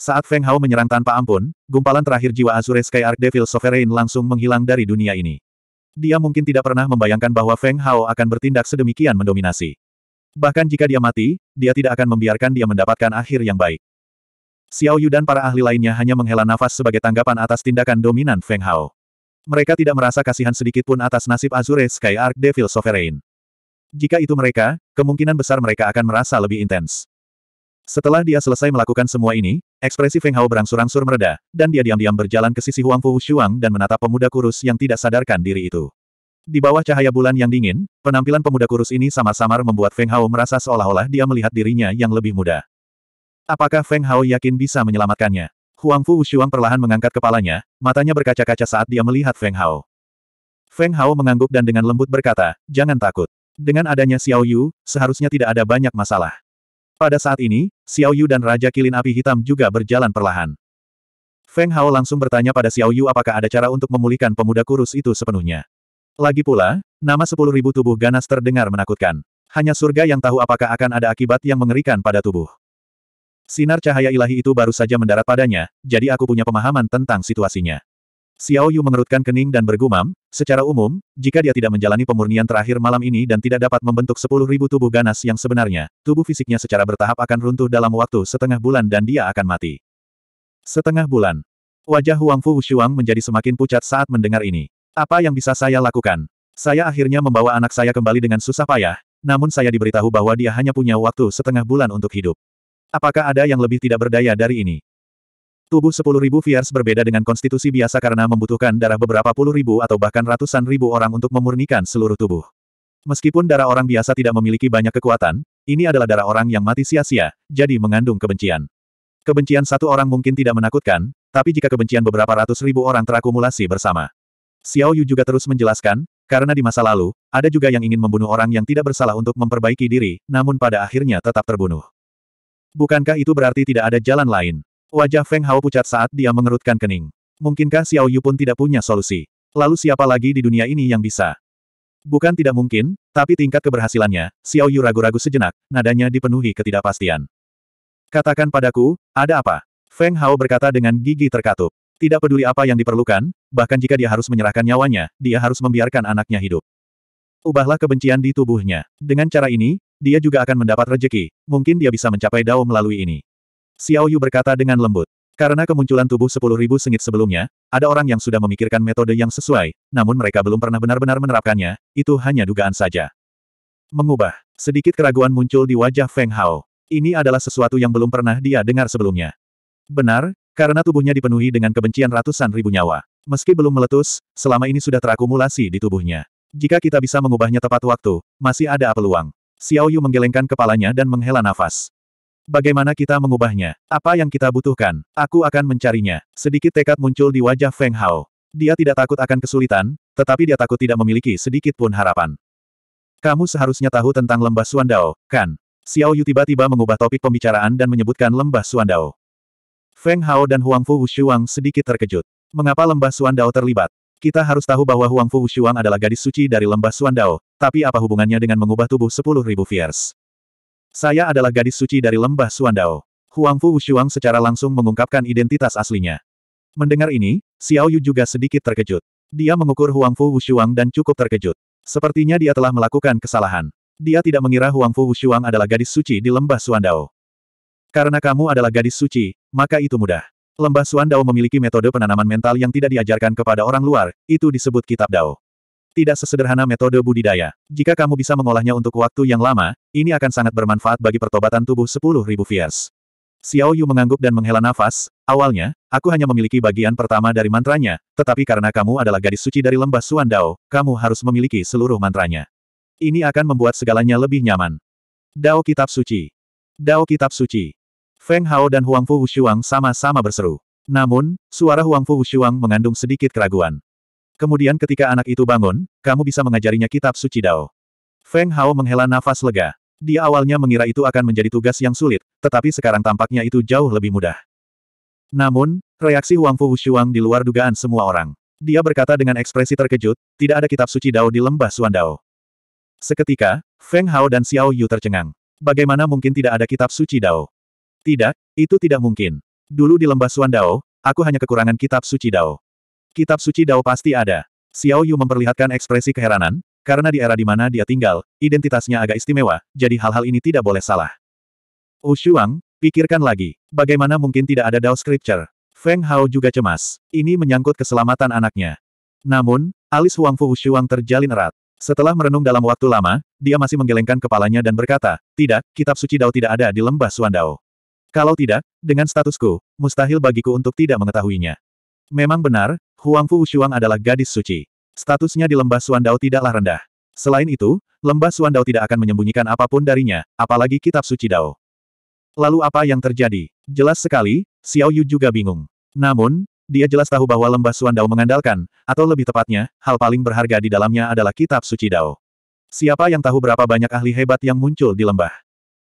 Saat Feng Hao menyerang tanpa ampun, gumpalan terakhir jiwa Azure Sky Arc Devil Sovereign langsung menghilang dari dunia ini. Dia mungkin tidak pernah membayangkan bahwa Feng Hao akan bertindak sedemikian mendominasi. Bahkan jika dia mati, dia tidak akan membiarkan dia mendapatkan akhir yang baik. Xiao Yu dan para ahli lainnya hanya menghela nafas sebagai tanggapan atas tindakan dominan Feng Hao. Mereka tidak merasa kasihan sedikit pun atas nasib Azure Sky Arc Devil Sovereign. Jika itu mereka, kemungkinan besar mereka akan merasa lebih intens. Setelah dia selesai melakukan semua ini, Ekspresi Feng Hao berangsur-angsur mereda, dan dia diam-diam berjalan ke sisi Huang Fu Shuang dan menatap pemuda kurus yang tidak sadarkan diri itu. Di bawah cahaya bulan yang dingin, penampilan pemuda kurus ini samar samar membuat Feng Hao merasa seolah-olah dia melihat dirinya yang lebih muda. Apakah Feng Hao yakin bisa menyelamatkannya? Huang Fu Shuang perlahan mengangkat kepalanya, matanya berkaca-kaca saat dia melihat Feng Hao. Feng Hao mengangguk dan dengan lembut berkata, jangan takut. Dengan adanya Xiao Yu, seharusnya tidak ada banyak masalah. Pada saat ini, Xiao Yu dan Raja Kilin Api Hitam juga berjalan perlahan. Feng Hao langsung bertanya pada Xiao Yu apakah ada cara untuk memulihkan pemuda kurus itu sepenuhnya. Lagi pula, nama sepuluh ribu tubuh ganas terdengar menakutkan. Hanya surga yang tahu apakah akan ada akibat yang mengerikan pada tubuh. Sinar cahaya ilahi itu baru saja mendarat padanya, jadi aku punya pemahaman tentang situasinya. Xiao Yu mengerutkan kening dan bergumam, secara umum, jika dia tidak menjalani pemurnian terakhir malam ini dan tidak dapat membentuk 10.000 tubuh ganas yang sebenarnya, tubuh fisiknya secara bertahap akan runtuh dalam waktu setengah bulan dan dia akan mati. Setengah bulan. Wajah Huang Fu Wushuang menjadi semakin pucat saat mendengar ini. Apa yang bisa saya lakukan? Saya akhirnya membawa anak saya kembali dengan susah payah, namun saya diberitahu bahwa dia hanya punya waktu setengah bulan untuk hidup. Apakah ada yang lebih tidak berdaya dari ini? Tubuh sepuluh ribu Viars berbeda dengan konstitusi biasa karena membutuhkan darah beberapa puluh ribu atau bahkan ratusan ribu orang untuk memurnikan seluruh tubuh. Meskipun darah orang biasa tidak memiliki banyak kekuatan, ini adalah darah orang yang mati sia-sia, jadi mengandung kebencian. Kebencian satu orang mungkin tidak menakutkan, tapi jika kebencian beberapa ratus ribu orang terakumulasi bersama. Xiao Yu juga terus menjelaskan, karena di masa lalu, ada juga yang ingin membunuh orang yang tidak bersalah untuk memperbaiki diri, namun pada akhirnya tetap terbunuh. Bukankah itu berarti tidak ada jalan lain? Wajah Feng Hao pucat saat dia mengerutkan kening. Mungkinkah Xiao Yu pun tidak punya solusi? Lalu siapa lagi di dunia ini yang bisa? Bukan tidak mungkin, tapi tingkat keberhasilannya, Xiao Yu ragu-ragu sejenak, nadanya dipenuhi ketidakpastian. Katakan padaku, ada apa? Feng Hao berkata dengan gigi terkatup. Tidak peduli apa yang diperlukan, bahkan jika dia harus menyerahkan nyawanya, dia harus membiarkan anaknya hidup. Ubahlah kebencian di tubuhnya. Dengan cara ini, dia juga akan mendapat rejeki, mungkin dia bisa mencapai Dao melalui ini. Xiao Yu berkata dengan lembut. Karena kemunculan tubuh sepuluh ribu sengit sebelumnya, ada orang yang sudah memikirkan metode yang sesuai, namun mereka belum pernah benar-benar menerapkannya, itu hanya dugaan saja. Mengubah. Sedikit keraguan muncul di wajah Feng Hao. Ini adalah sesuatu yang belum pernah dia dengar sebelumnya. Benar, karena tubuhnya dipenuhi dengan kebencian ratusan ribu nyawa. Meski belum meletus, selama ini sudah terakumulasi di tubuhnya. Jika kita bisa mengubahnya tepat waktu, masih ada peluang. Xiao Yu menggelengkan kepalanya dan menghela nafas. Bagaimana kita mengubahnya? Apa yang kita butuhkan? Aku akan mencarinya. Sedikit tekad muncul di wajah Feng Hao. Dia tidak takut akan kesulitan, tetapi dia takut tidak memiliki sedikit pun harapan. Kamu seharusnya tahu tentang lembah Suandao, kan? Xiao Yu tiba-tiba mengubah topik pembicaraan dan menyebutkan lembah Suandao. Feng Hao dan Huang Fu Wushuang sedikit terkejut. Mengapa lembah Suandao terlibat? Kita harus tahu bahwa Huang Fu Wushuang adalah gadis suci dari lembah Suandao, tapi apa hubungannya dengan mengubah tubuh 10.000 Fierce? Saya adalah gadis suci dari lembah Suandao. Huangfu Wushuang secara langsung mengungkapkan identitas aslinya. Mendengar ini, Xiao Yu juga sedikit terkejut. Dia mengukur Huangfu Wushuang dan cukup terkejut. Sepertinya dia telah melakukan kesalahan. Dia tidak mengira Huangfu Wushuang adalah gadis suci di lembah Suandao. Karena kamu adalah gadis suci, maka itu mudah. Lembah Suandao memiliki metode penanaman mental yang tidak diajarkan kepada orang luar, itu disebut kitab Dao tidak sesederhana metode budidaya. Jika kamu bisa mengolahnya untuk waktu yang lama, ini akan sangat bermanfaat bagi pertobatan tubuh 10.000 vias. Xiao Yu mengangguk dan menghela nafas, awalnya, aku hanya memiliki bagian pertama dari mantranya, tetapi karena kamu adalah gadis suci dari lembah Suan Dao, kamu harus memiliki seluruh mantranya. Ini akan membuat segalanya lebih nyaman. Dao Kitab Suci. Dao Kitab Suci. Feng Hao dan Huang Fu Wushuang sama-sama berseru. Namun, suara Huang Fu Wushuang mengandung sedikit keraguan. Kemudian ketika anak itu bangun, kamu bisa mengajarinya kitab suci Dao. Feng Hao menghela nafas lega. Dia awalnya mengira itu akan menjadi tugas yang sulit, tetapi sekarang tampaknya itu jauh lebih mudah. Namun, reaksi Wang Fu Wushuang di luar dugaan semua orang. Dia berkata dengan ekspresi terkejut, tidak ada kitab suci Dao di lembah Suan Dao. Seketika, Feng Hao dan Xiao Yu tercengang. Bagaimana mungkin tidak ada kitab suci Dao? Tidak, itu tidak mungkin. Dulu di lembah Suan Dao, aku hanya kekurangan kitab suci Dao. Kitab suci Dao pasti ada. Xiao Yu memperlihatkan ekspresi keheranan, karena di era di mana dia tinggal, identitasnya agak istimewa, jadi hal-hal ini tidak boleh salah. Ushuang, oh, pikirkan lagi, bagaimana mungkin tidak ada Dao Scripture? Feng Hao juga cemas. Ini menyangkut keselamatan anaknya. Namun, alis Huang Fu Ushuang terjalin erat. Setelah merenung dalam waktu lama, dia masih menggelengkan kepalanya dan berkata, tidak, kitab suci Dao tidak ada di lembah Suandao. Kalau tidak, dengan statusku, mustahil bagiku untuk tidak mengetahuinya. Memang benar, Huang Fu Shuang adalah gadis suci. Statusnya di lembah Suandao tidaklah rendah. Selain itu, lembah Suandao tidak akan menyembunyikan apapun darinya, apalagi kitab suci Dao. Lalu apa yang terjadi? Jelas sekali, Xiao Yu juga bingung. Namun, dia jelas tahu bahwa lembah Suandao mengandalkan, atau lebih tepatnya, hal paling berharga di dalamnya adalah kitab suci Dao. Siapa yang tahu berapa banyak ahli hebat yang muncul di lembah?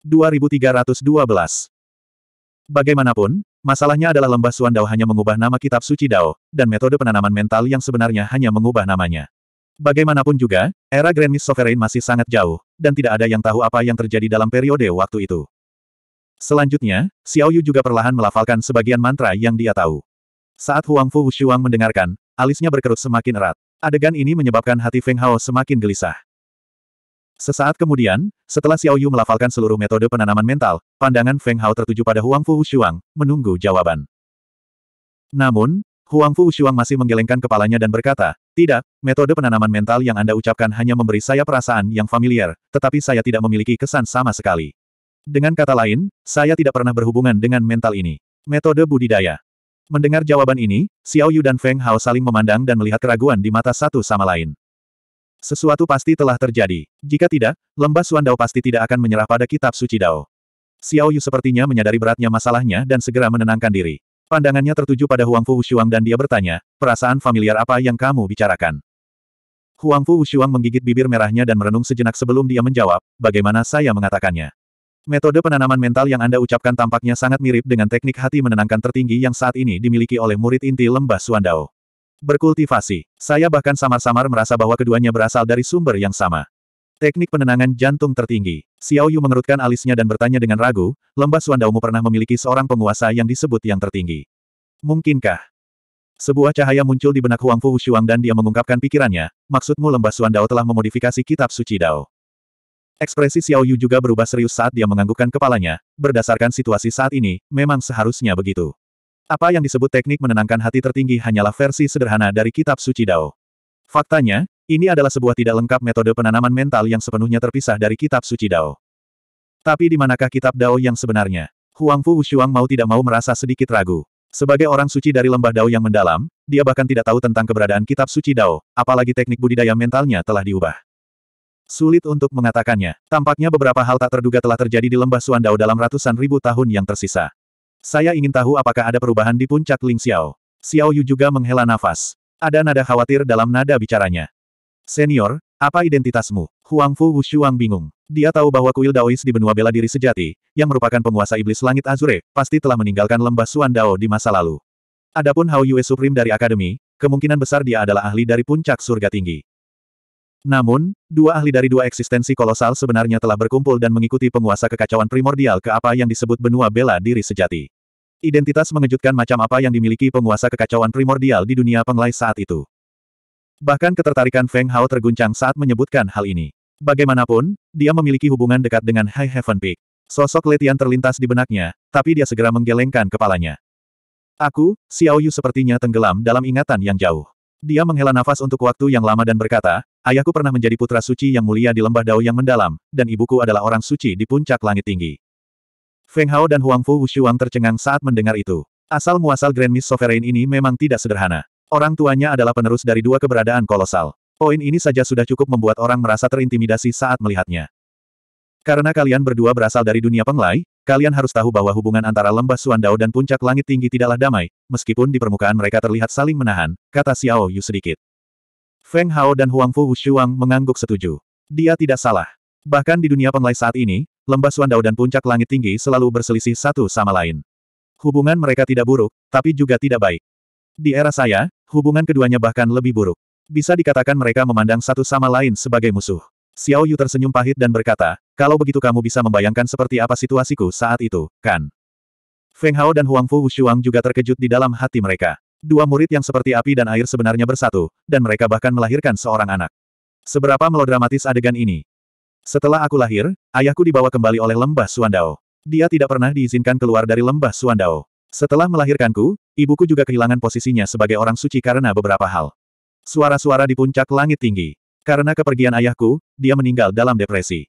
2312 Bagaimanapun, Masalahnya adalah lembah Suan Dao hanya mengubah nama kitab suci Dao, dan metode penanaman mental yang sebenarnya hanya mengubah namanya. Bagaimanapun juga, era Grand Miss Sovereign masih sangat jauh, dan tidak ada yang tahu apa yang terjadi dalam periode waktu itu. Selanjutnya, Xiao Yu juga perlahan melafalkan sebagian mantra yang dia tahu. Saat Huang Fu Wushuang mendengarkan, alisnya berkerut semakin erat. Adegan ini menyebabkan hati Feng Hao semakin gelisah. Sesaat kemudian, setelah Xiao Yu melafalkan seluruh metode penanaman mental, pandangan Feng Hao tertuju pada Huang Fu Wushuang, menunggu jawaban. Namun, Huang Fu Wushuang masih menggelengkan kepalanya dan berkata, tidak, metode penanaman mental yang Anda ucapkan hanya memberi saya perasaan yang familiar, tetapi saya tidak memiliki kesan sama sekali. Dengan kata lain, saya tidak pernah berhubungan dengan mental ini. Metode budidaya. Mendengar jawaban ini, Xiao Yu dan Feng Hao saling memandang dan melihat keraguan di mata satu sama lain. Sesuatu pasti telah terjadi. Jika tidak, lembah Suandao pasti tidak akan menyerah pada kitab suci Dao. Xiao Yu sepertinya menyadari beratnya masalahnya dan segera menenangkan diri. Pandangannya tertuju pada Huang Fu Wushuang dan dia bertanya, perasaan familiar apa yang kamu bicarakan? Huang Fu Wushuang menggigit bibir merahnya dan merenung sejenak sebelum dia menjawab, bagaimana saya mengatakannya? Metode penanaman mental yang Anda ucapkan tampaknya sangat mirip dengan teknik hati menenangkan tertinggi yang saat ini dimiliki oleh murid inti lembah Suandao. Berkultivasi. Saya bahkan samar-samar merasa bahwa keduanya berasal dari sumber yang sama. Teknik penenangan jantung tertinggi. Xiao Yu mengerutkan alisnya dan bertanya dengan ragu, lembah Suandaumu pernah memiliki seorang penguasa yang disebut yang tertinggi. Mungkinkah? Sebuah cahaya muncul di benak Huang Fu Shuang dan dia mengungkapkan pikirannya, maksudmu lembah Suandao telah memodifikasi kitab suci Dao. Ekspresi Xiao Yu juga berubah serius saat dia menganggukkan kepalanya, berdasarkan situasi saat ini, memang seharusnya begitu. Apa yang disebut teknik menenangkan hati tertinggi hanyalah versi sederhana dari kitab suci Dao. Faktanya, ini adalah sebuah tidak lengkap metode penanaman mental yang sepenuhnya terpisah dari kitab suci Dao. Tapi di manakah kitab Dao yang sebenarnya? Huang Fu Wushuang mau tidak mau merasa sedikit ragu. Sebagai orang suci dari lembah Dao yang mendalam, dia bahkan tidak tahu tentang keberadaan kitab suci Dao, apalagi teknik budidaya mentalnya telah diubah. Sulit untuk mengatakannya. Tampaknya beberapa hal tak terduga telah terjadi di lembah Suan Dao dalam ratusan ribu tahun yang tersisa. Saya ingin tahu apakah ada perubahan di puncak Ling Xiao. Xiao Yu juga menghela nafas. Ada nada khawatir dalam nada bicaranya. Senior, apa identitasmu? Huang Fu Wushuang bingung. Dia tahu bahwa kuil Daois di benua bela diri sejati, yang merupakan penguasa iblis langit Azure, pasti telah meninggalkan lembah Suan Dao di masa lalu. Adapun Hao Yue Supreme dari Akademi, kemungkinan besar dia adalah ahli dari puncak surga tinggi. Namun, dua ahli dari dua eksistensi kolosal sebenarnya telah berkumpul dan mengikuti penguasa kekacauan primordial ke apa yang disebut benua bela diri sejati. Identitas mengejutkan macam apa yang dimiliki penguasa kekacauan primordial di dunia penglai saat itu. Bahkan ketertarikan Feng Hao terguncang saat menyebutkan hal ini. Bagaimanapun, dia memiliki hubungan dekat dengan High Heaven Peak. Sosok Letian terlintas di benaknya, tapi dia segera menggelengkan kepalanya. Aku, Xiao Yu sepertinya tenggelam dalam ingatan yang jauh. Dia menghela nafas untuk waktu yang lama dan berkata, ayahku pernah menjadi putra suci yang mulia di lembah Dao yang mendalam, dan ibuku adalah orang suci di puncak langit tinggi. Feng Hao dan Huang Fu Wushuang tercengang saat mendengar itu. Asal-muasal Grand Miss Sovereign ini memang tidak sederhana. Orang tuanya adalah penerus dari dua keberadaan kolosal. Poin ini saja sudah cukup membuat orang merasa terintimidasi saat melihatnya. Karena kalian berdua berasal dari dunia penglai, kalian harus tahu bahwa hubungan antara lembah Suandao dan puncak langit tinggi tidaklah damai, meskipun di permukaan mereka terlihat saling menahan, kata Xiao Yu sedikit. Feng Hao dan Huang Fu Wushuang mengangguk setuju. Dia tidak salah. Bahkan di dunia penglai saat ini, lembah Suandao dan puncak langit tinggi selalu berselisih satu sama lain. Hubungan mereka tidak buruk, tapi juga tidak baik. Di era saya, hubungan keduanya bahkan lebih buruk. Bisa dikatakan mereka memandang satu sama lain sebagai musuh. Xiao Yu tersenyum pahit dan berkata, kalau begitu kamu bisa membayangkan seperti apa situasiku saat itu, kan? Feng Hao dan Huang Fu Wushuang juga terkejut di dalam hati mereka. Dua murid yang seperti api dan air sebenarnya bersatu, dan mereka bahkan melahirkan seorang anak. Seberapa melodramatis adegan ini, setelah aku lahir, ayahku dibawa kembali oleh lembah Suandao. Dia tidak pernah diizinkan keluar dari lembah Suandao. Setelah melahirkanku, ibuku juga kehilangan posisinya sebagai orang suci karena beberapa hal. Suara-suara di puncak langit tinggi. Karena kepergian ayahku, dia meninggal dalam depresi.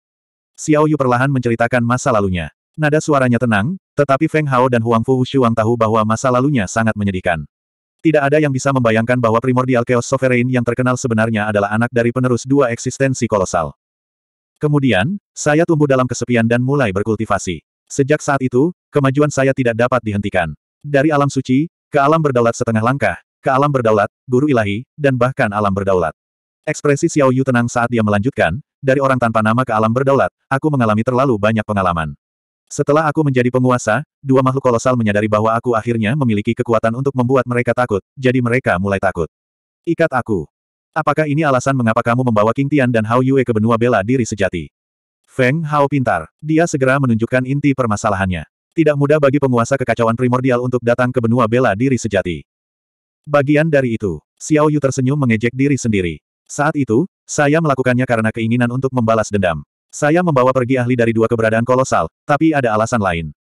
Xiao Yu perlahan menceritakan masa lalunya. Nada suaranya tenang, tetapi Feng Hao dan Huang Fu Shuang tahu bahwa masa lalunya sangat menyedihkan. Tidak ada yang bisa membayangkan bahwa primordial Chaos Sovereign yang terkenal sebenarnya adalah anak dari penerus dua eksistensi kolosal. Kemudian, saya tumbuh dalam kesepian dan mulai berkultivasi. Sejak saat itu, kemajuan saya tidak dapat dihentikan. Dari alam suci, ke alam berdaulat setengah langkah, ke alam berdaulat, guru ilahi, dan bahkan alam berdaulat. Ekspresi Xiao Yu tenang saat dia melanjutkan, dari orang tanpa nama ke alam berdaulat, aku mengalami terlalu banyak pengalaman. Setelah aku menjadi penguasa, dua makhluk kolosal menyadari bahwa aku akhirnya memiliki kekuatan untuk membuat mereka takut, jadi mereka mulai takut. Ikat aku. Apakah ini alasan mengapa kamu membawa King Tian dan Hao Yue ke benua bela diri sejati? Feng Hao pintar. Dia segera menunjukkan inti permasalahannya. Tidak mudah bagi penguasa kekacauan primordial untuk datang ke benua bela diri sejati. Bagian dari itu, Xiao Yu tersenyum mengejek diri sendiri. Saat itu, saya melakukannya karena keinginan untuk membalas dendam. Saya membawa pergi ahli dari dua keberadaan kolosal, tapi ada alasan lain.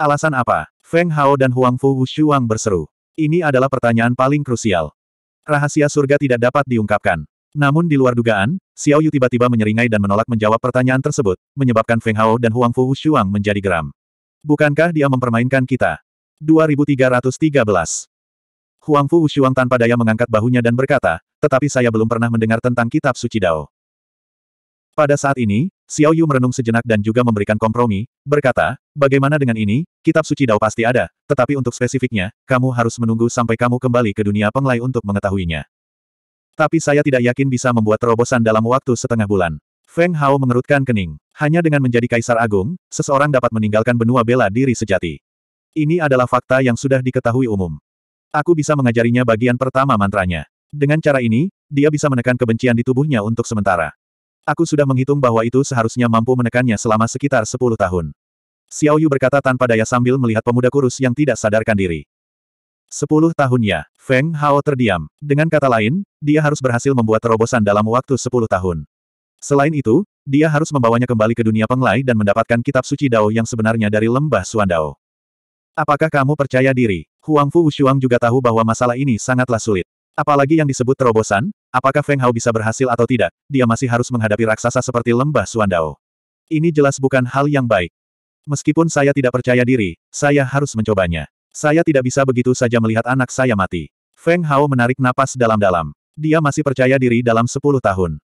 Alasan apa? Feng Hao dan Huang Fu Wushuang berseru. Ini adalah pertanyaan paling krusial. Rahasia surga tidak dapat diungkapkan. Namun di luar dugaan, Xiao Yu tiba-tiba menyeringai dan menolak menjawab pertanyaan tersebut, menyebabkan Feng Hao dan Huang Fu Shuang menjadi geram. Bukankah dia mempermainkan kita? 2313 Huang Fu Shuang tanpa daya mengangkat bahunya dan berkata, tetapi saya belum pernah mendengar tentang kitab suci Dao. Pada saat ini, Xiao Yu merenung sejenak dan juga memberikan kompromi, berkata, bagaimana dengan ini, kitab suci Dao pasti ada, tetapi untuk spesifiknya, kamu harus menunggu sampai kamu kembali ke dunia penglai untuk mengetahuinya. Tapi saya tidak yakin bisa membuat terobosan dalam waktu setengah bulan. Feng Hao mengerutkan kening. Hanya dengan menjadi kaisar agung, seseorang dapat meninggalkan benua bela diri sejati. Ini adalah fakta yang sudah diketahui umum. Aku bisa mengajarinya bagian pertama mantranya. Dengan cara ini, dia bisa menekan kebencian di tubuhnya untuk sementara. Aku sudah menghitung bahwa itu seharusnya mampu menekannya selama sekitar sepuluh tahun. Xiao Yu berkata tanpa daya sambil melihat pemuda kurus yang tidak sadarkan diri. Sepuluh tahunnya, Feng Hao terdiam. Dengan kata lain, dia harus berhasil membuat terobosan dalam waktu sepuluh tahun. Selain itu, dia harus membawanya kembali ke dunia penglai dan mendapatkan kitab suci Dao yang sebenarnya dari lembah Suandao. Apakah kamu percaya diri? Huang Fu Wushuang juga tahu bahwa masalah ini sangatlah sulit. Apalagi yang disebut terobosan, apakah Feng Hao bisa berhasil atau tidak, dia masih harus menghadapi raksasa seperti lembah Suandao. Ini jelas bukan hal yang baik. Meskipun saya tidak percaya diri, saya harus mencobanya. Saya tidak bisa begitu saja melihat anak saya mati. Feng Hao menarik napas dalam-dalam. Dia masih percaya diri dalam sepuluh tahun.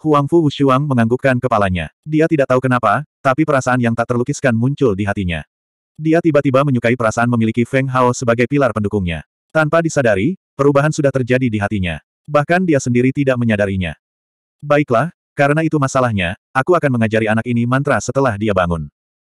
Huang Fu Wushuang menganggukkan kepalanya. Dia tidak tahu kenapa, tapi perasaan yang tak terlukiskan muncul di hatinya. Dia tiba-tiba menyukai perasaan memiliki Feng Hao sebagai pilar pendukungnya. Tanpa disadari, Perubahan sudah terjadi di hatinya. Bahkan dia sendiri tidak menyadarinya. Baiklah, karena itu masalahnya, aku akan mengajari anak ini mantra setelah dia bangun.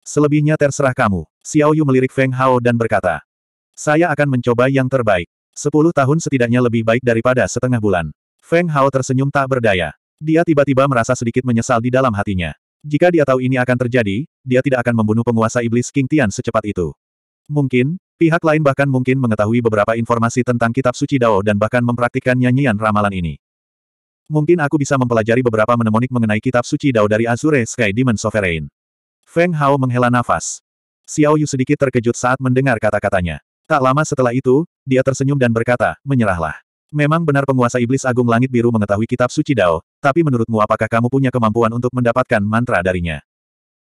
Selebihnya terserah kamu. Xiao Yu melirik Feng Hao dan berkata. Saya akan mencoba yang terbaik. Sepuluh tahun setidaknya lebih baik daripada setengah bulan. Feng Hao tersenyum tak berdaya. Dia tiba-tiba merasa sedikit menyesal di dalam hatinya. Jika dia tahu ini akan terjadi, dia tidak akan membunuh penguasa iblis King Tian secepat itu. Mungkin, Pihak lain bahkan mungkin mengetahui beberapa informasi tentang kitab suci Dao dan bahkan mempraktikkan nyanyian ramalan ini. Mungkin aku bisa mempelajari beberapa mnemonik mengenai kitab suci Dao dari Azure Sky Demon Sovereign. Feng Hao menghela nafas. Xiao Yu sedikit terkejut saat mendengar kata-katanya. Tak lama setelah itu, dia tersenyum dan berkata, menyerahlah. Memang benar penguasa iblis agung langit biru mengetahui kitab suci Dao, tapi menurutmu apakah kamu punya kemampuan untuk mendapatkan mantra darinya?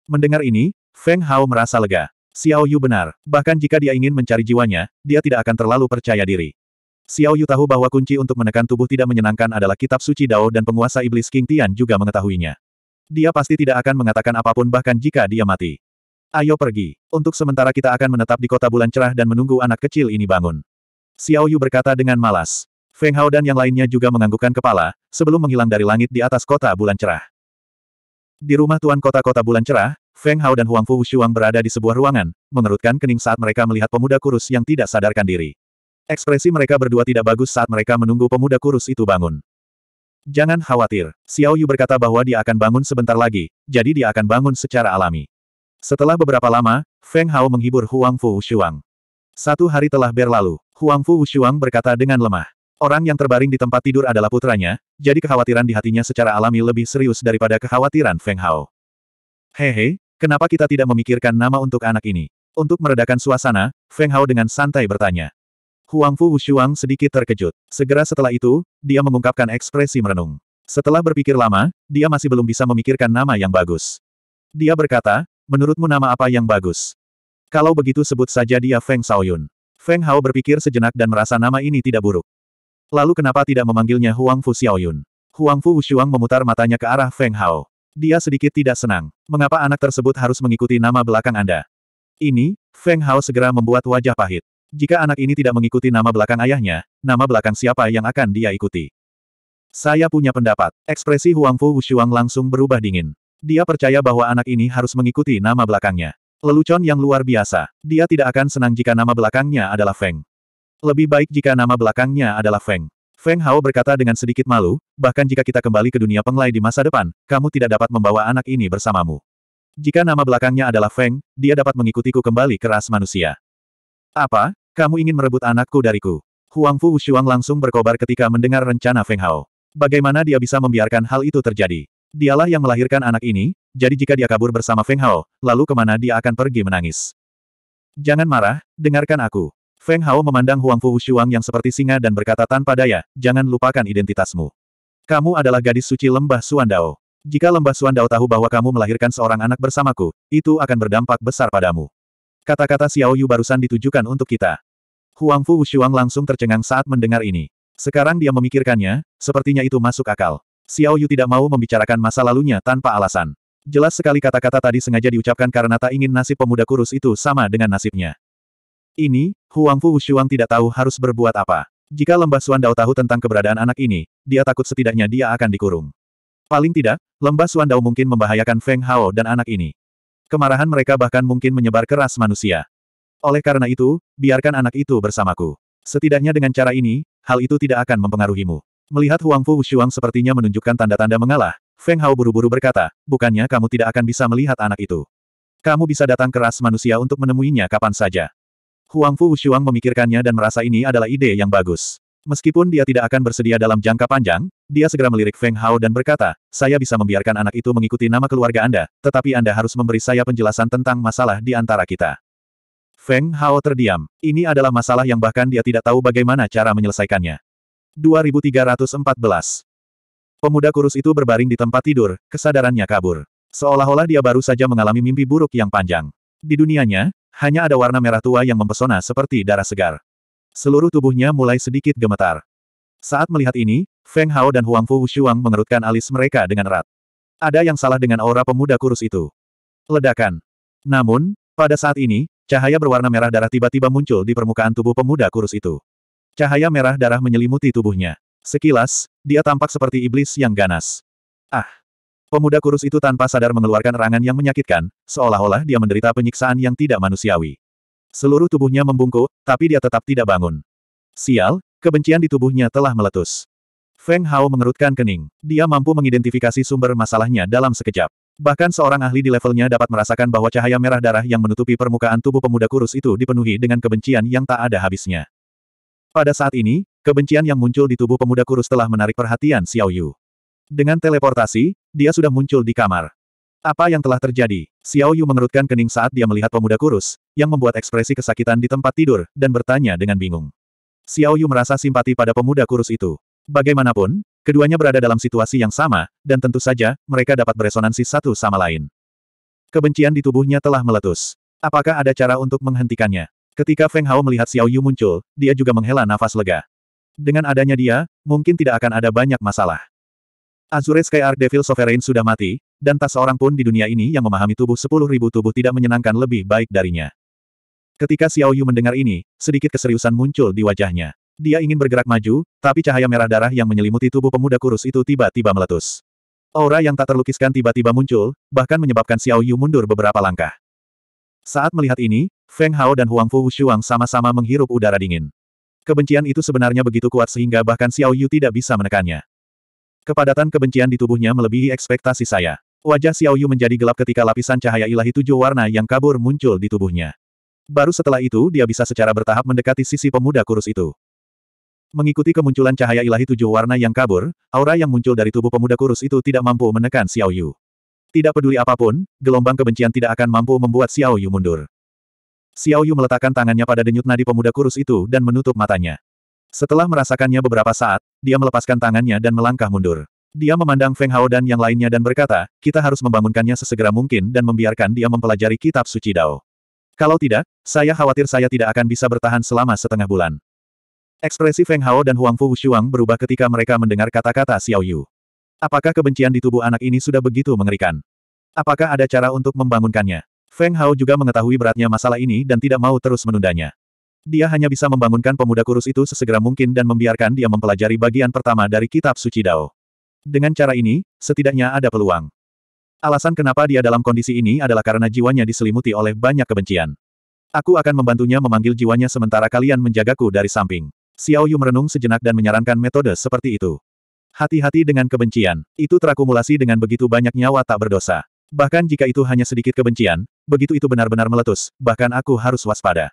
Mendengar ini, Feng Hao merasa lega. Xiao Yu benar, bahkan jika dia ingin mencari jiwanya, dia tidak akan terlalu percaya diri. Xiao Yu tahu bahwa kunci untuk menekan tubuh tidak menyenangkan adalah kitab suci Dao dan penguasa iblis King Tian juga mengetahuinya. Dia pasti tidak akan mengatakan apapun bahkan jika dia mati. Ayo pergi. Untuk sementara kita akan menetap di kota bulan cerah dan menunggu anak kecil ini bangun. Xiao Yu berkata dengan malas. Feng Hao dan yang lainnya juga menganggukkan kepala, sebelum menghilang dari langit di atas kota bulan cerah. Di rumah tuan kota-kota bulan cerah, Feng Hao dan Huang Fu Wushuang berada di sebuah ruangan, mengerutkan kening saat mereka melihat pemuda kurus yang tidak sadarkan diri. Ekspresi mereka berdua tidak bagus saat mereka menunggu pemuda kurus itu bangun. Jangan khawatir, Xiao Yu berkata bahwa dia akan bangun sebentar lagi, jadi dia akan bangun secara alami. Setelah beberapa lama, Feng Hao menghibur Huang Fu Wushuang. Satu hari telah berlalu, Huang Fu Wushuang berkata dengan lemah. Orang yang terbaring di tempat tidur adalah putranya, jadi kekhawatiran di hatinya secara alami lebih serius daripada kekhawatiran Feng Hao. Hehe, Kenapa kita tidak memikirkan nama untuk anak ini? Untuk meredakan suasana, Feng Hao dengan santai bertanya. Huang Fu Wushuang sedikit terkejut. Segera setelah itu, dia mengungkapkan ekspresi merenung. Setelah berpikir lama, dia masih belum bisa memikirkan nama yang bagus. Dia berkata, menurutmu nama apa yang bagus? Kalau begitu sebut saja dia Feng Shaoyun. Feng Hao berpikir sejenak dan merasa nama ini tidak buruk. Lalu kenapa tidak memanggilnya Huang Fu Xiaoyun? Huang Fu Wushuang memutar matanya ke arah Feng Hao. Dia sedikit tidak senang. Mengapa anak tersebut harus mengikuti nama belakang Anda? Ini, Feng Hao segera membuat wajah pahit. Jika anak ini tidak mengikuti nama belakang ayahnya, nama belakang siapa yang akan dia ikuti? Saya punya pendapat. Ekspresi Huang Fu Wushuang langsung berubah dingin. Dia percaya bahwa anak ini harus mengikuti nama belakangnya. Lelucon yang luar biasa. Dia tidak akan senang jika nama belakangnya adalah Feng. Lebih baik jika nama belakangnya adalah Feng. Feng Hao berkata dengan sedikit malu, bahkan jika kita kembali ke dunia penglai di masa depan, kamu tidak dapat membawa anak ini bersamamu. Jika nama belakangnya adalah Feng, dia dapat mengikutiku kembali ke ras manusia. Apa? Kamu ingin merebut anakku dariku? Huang Fu Wushuang langsung berkobar ketika mendengar rencana Feng Hao. Bagaimana dia bisa membiarkan hal itu terjadi? Dialah yang melahirkan anak ini, jadi jika dia kabur bersama Feng Hao, lalu kemana dia akan pergi menangis? Jangan marah, dengarkan aku. Feng Hao memandang Huang Fu Ushuang yang seperti singa dan berkata tanpa daya, jangan lupakan identitasmu. Kamu adalah gadis suci lembah Suandao. Jika lembah Suandao tahu bahwa kamu melahirkan seorang anak bersamaku, itu akan berdampak besar padamu. Kata-kata Xiao Yu barusan ditujukan untuk kita. Huang Fu Ushuang langsung tercengang saat mendengar ini. Sekarang dia memikirkannya, sepertinya itu masuk akal. Xiao Yu tidak mau membicarakan masa lalunya tanpa alasan. Jelas sekali kata-kata tadi sengaja diucapkan karena tak ingin nasib pemuda kurus itu sama dengan nasibnya. Ini, Huang Fu Wushuang tidak tahu harus berbuat apa. Jika Lembah Dao tahu tentang keberadaan anak ini, dia takut setidaknya dia akan dikurung. Paling tidak, Lembah Dao mungkin membahayakan Feng Hao dan anak ini. Kemarahan mereka bahkan mungkin menyebar ke ras manusia. Oleh karena itu, biarkan anak itu bersamaku. Setidaknya dengan cara ini, hal itu tidak akan mempengaruhimu. Melihat Huang Fu Wushuang sepertinya menunjukkan tanda-tanda mengalah, Feng Hao buru-buru berkata, bukannya kamu tidak akan bisa melihat anak itu. Kamu bisa datang ke ras manusia untuk menemuinya kapan saja. Huang Fu Xuang memikirkannya dan merasa ini adalah ide yang bagus. Meskipun dia tidak akan bersedia dalam jangka panjang, dia segera melirik Feng Hao dan berkata, saya bisa membiarkan anak itu mengikuti nama keluarga Anda, tetapi Anda harus memberi saya penjelasan tentang masalah di antara kita. Feng Hao terdiam. Ini adalah masalah yang bahkan dia tidak tahu bagaimana cara menyelesaikannya. 2314 Pemuda kurus itu berbaring di tempat tidur, kesadarannya kabur. Seolah-olah dia baru saja mengalami mimpi buruk yang panjang. Di dunianya, hanya ada warna merah tua yang mempesona seperti darah segar. Seluruh tubuhnya mulai sedikit gemetar. Saat melihat ini, Feng Hao dan Huang Fu Wushuang mengerutkan alis mereka dengan erat. Ada yang salah dengan aura pemuda kurus itu. Ledakan. Namun, pada saat ini, cahaya berwarna merah darah tiba-tiba muncul di permukaan tubuh pemuda kurus itu. Cahaya merah darah menyelimuti tubuhnya. Sekilas, dia tampak seperti iblis yang ganas. Ah! Pemuda kurus itu tanpa sadar mengeluarkan erangan yang menyakitkan, seolah-olah dia menderita penyiksaan yang tidak manusiawi. Seluruh tubuhnya membungkuk, tapi dia tetap tidak bangun. Sial, kebencian di tubuhnya telah meletus. Feng Hao mengerutkan kening. Dia mampu mengidentifikasi sumber masalahnya dalam sekejap. Bahkan seorang ahli di levelnya dapat merasakan bahwa cahaya merah darah yang menutupi permukaan tubuh pemuda kurus itu dipenuhi dengan kebencian yang tak ada habisnya. Pada saat ini, kebencian yang muncul di tubuh pemuda kurus telah menarik perhatian Xiao Yu. Dengan teleportasi, dia sudah muncul di kamar. Apa yang telah terjadi? Xiao Yu mengerutkan kening saat dia melihat pemuda kurus, yang membuat ekspresi kesakitan di tempat tidur, dan bertanya dengan bingung. Xiao Yu merasa simpati pada pemuda kurus itu. Bagaimanapun, keduanya berada dalam situasi yang sama, dan tentu saja, mereka dapat beresonansi satu sama lain. Kebencian di tubuhnya telah meletus. Apakah ada cara untuk menghentikannya? Ketika Feng Hao melihat Xiao Yu muncul, dia juga menghela nafas lega. Dengan adanya dia, mungkin tidak akan ada banyak masalah. Azure Sky Devil Sovereign sudah mati, dan tak seorang pun di dunia ini yang memahami tubuh sepuluh ribu tubuh tidak menyenangkan lebih baik darinya. Ketika Xiao Yu mendengar ini, sedikit keseriusan muncul di wajahnya. Dia ingin bergerak maju, tapi cahaya merah darah yang menyelimuti tubuh pemuda kurus itu tiba-tiba meletus. Aura yang tak terlukiskan tiba-tiba muncul, bahkan menyebabkan Xiao Yu mundur beberapa langkah. Saat melihat ini, Feng Hao dan Huang Fu Shuang sama-sama menghirup udara dingin. Kebencian itu sebenarnya begitu kuat sehingga bahkan Xiao Yu tidak bisa menekannya. Kepadatan kebencian di tubuhnya melebihi ekspektasi saya. Wajah Xiaoyu menjadi gelap ketika lapisan cahaya ilahi tujuh warna yang kabur muncul di tubuhnya. Baru setelah itu dia bisa secara bertahap mendekati sisi pemuda kurus itu. Mengikuti kemunculan cahaya ilahi tujuh warna yang kabur, aura yang muncul dari tubuh pemuda kurus itu tidak mampu menekan Xiaoyu. Tidak peduli apapun, gelombang kebencian tidak akan mampu membuat Xiaoyu mundur. Xiaoyu meletakkan tangannya pada denyut nadi pemuda kurus itu dan menutup matanya. Setelah merasakannya beberapa saat, dia melepaskan tangannya dan melangkah mundur. Dia memandang Feng Hao dan yang lainnya dan berkata, kita harus membangunkannya sesegera mungkin dan membiarkan dia mempelajari kitab suci Dao. Kalau tidak, saya khawatir saya tidak akan bisa bertahan selama setengah bulan. Ekspresi Feng Hao dan Huang Fu Shuang berubah ketika mereka mendengar kata-kata Xiao Yu. Apakah kebencian di tubuh anak ini sudah begitu mengerikan? Apakah ada cara untuk membangunkannya? Feng Hao juga mengetahui beratnya masalah ini dan tidak mau terus menundanya. Dia hanya bisa membangunkan pemuda kurus itu sesegera mungkin dan membiarkan dia mempelajari bagian pertama dari kitab suci Dao. Dengan cara ini, setidaknya ada peluang. Alasan kenapa dia dalam kondisi ini adalah karena jiwanya diselimuti oleh banyak kebencian. Aku akan membantunya memanggil jiwanya sementara kalian menjagaku dari samping. Xiao Yu merenung sejenak dan menyarankan metode seperti itu. Hati-hati dengan kebencian, itu terakumulasi dengan begitu banyak nyawa tak berdosa. Bahkan jika itu hanya sedikit kebencian, begitu itu benar-benar meletus, bahkan aku harus waspada.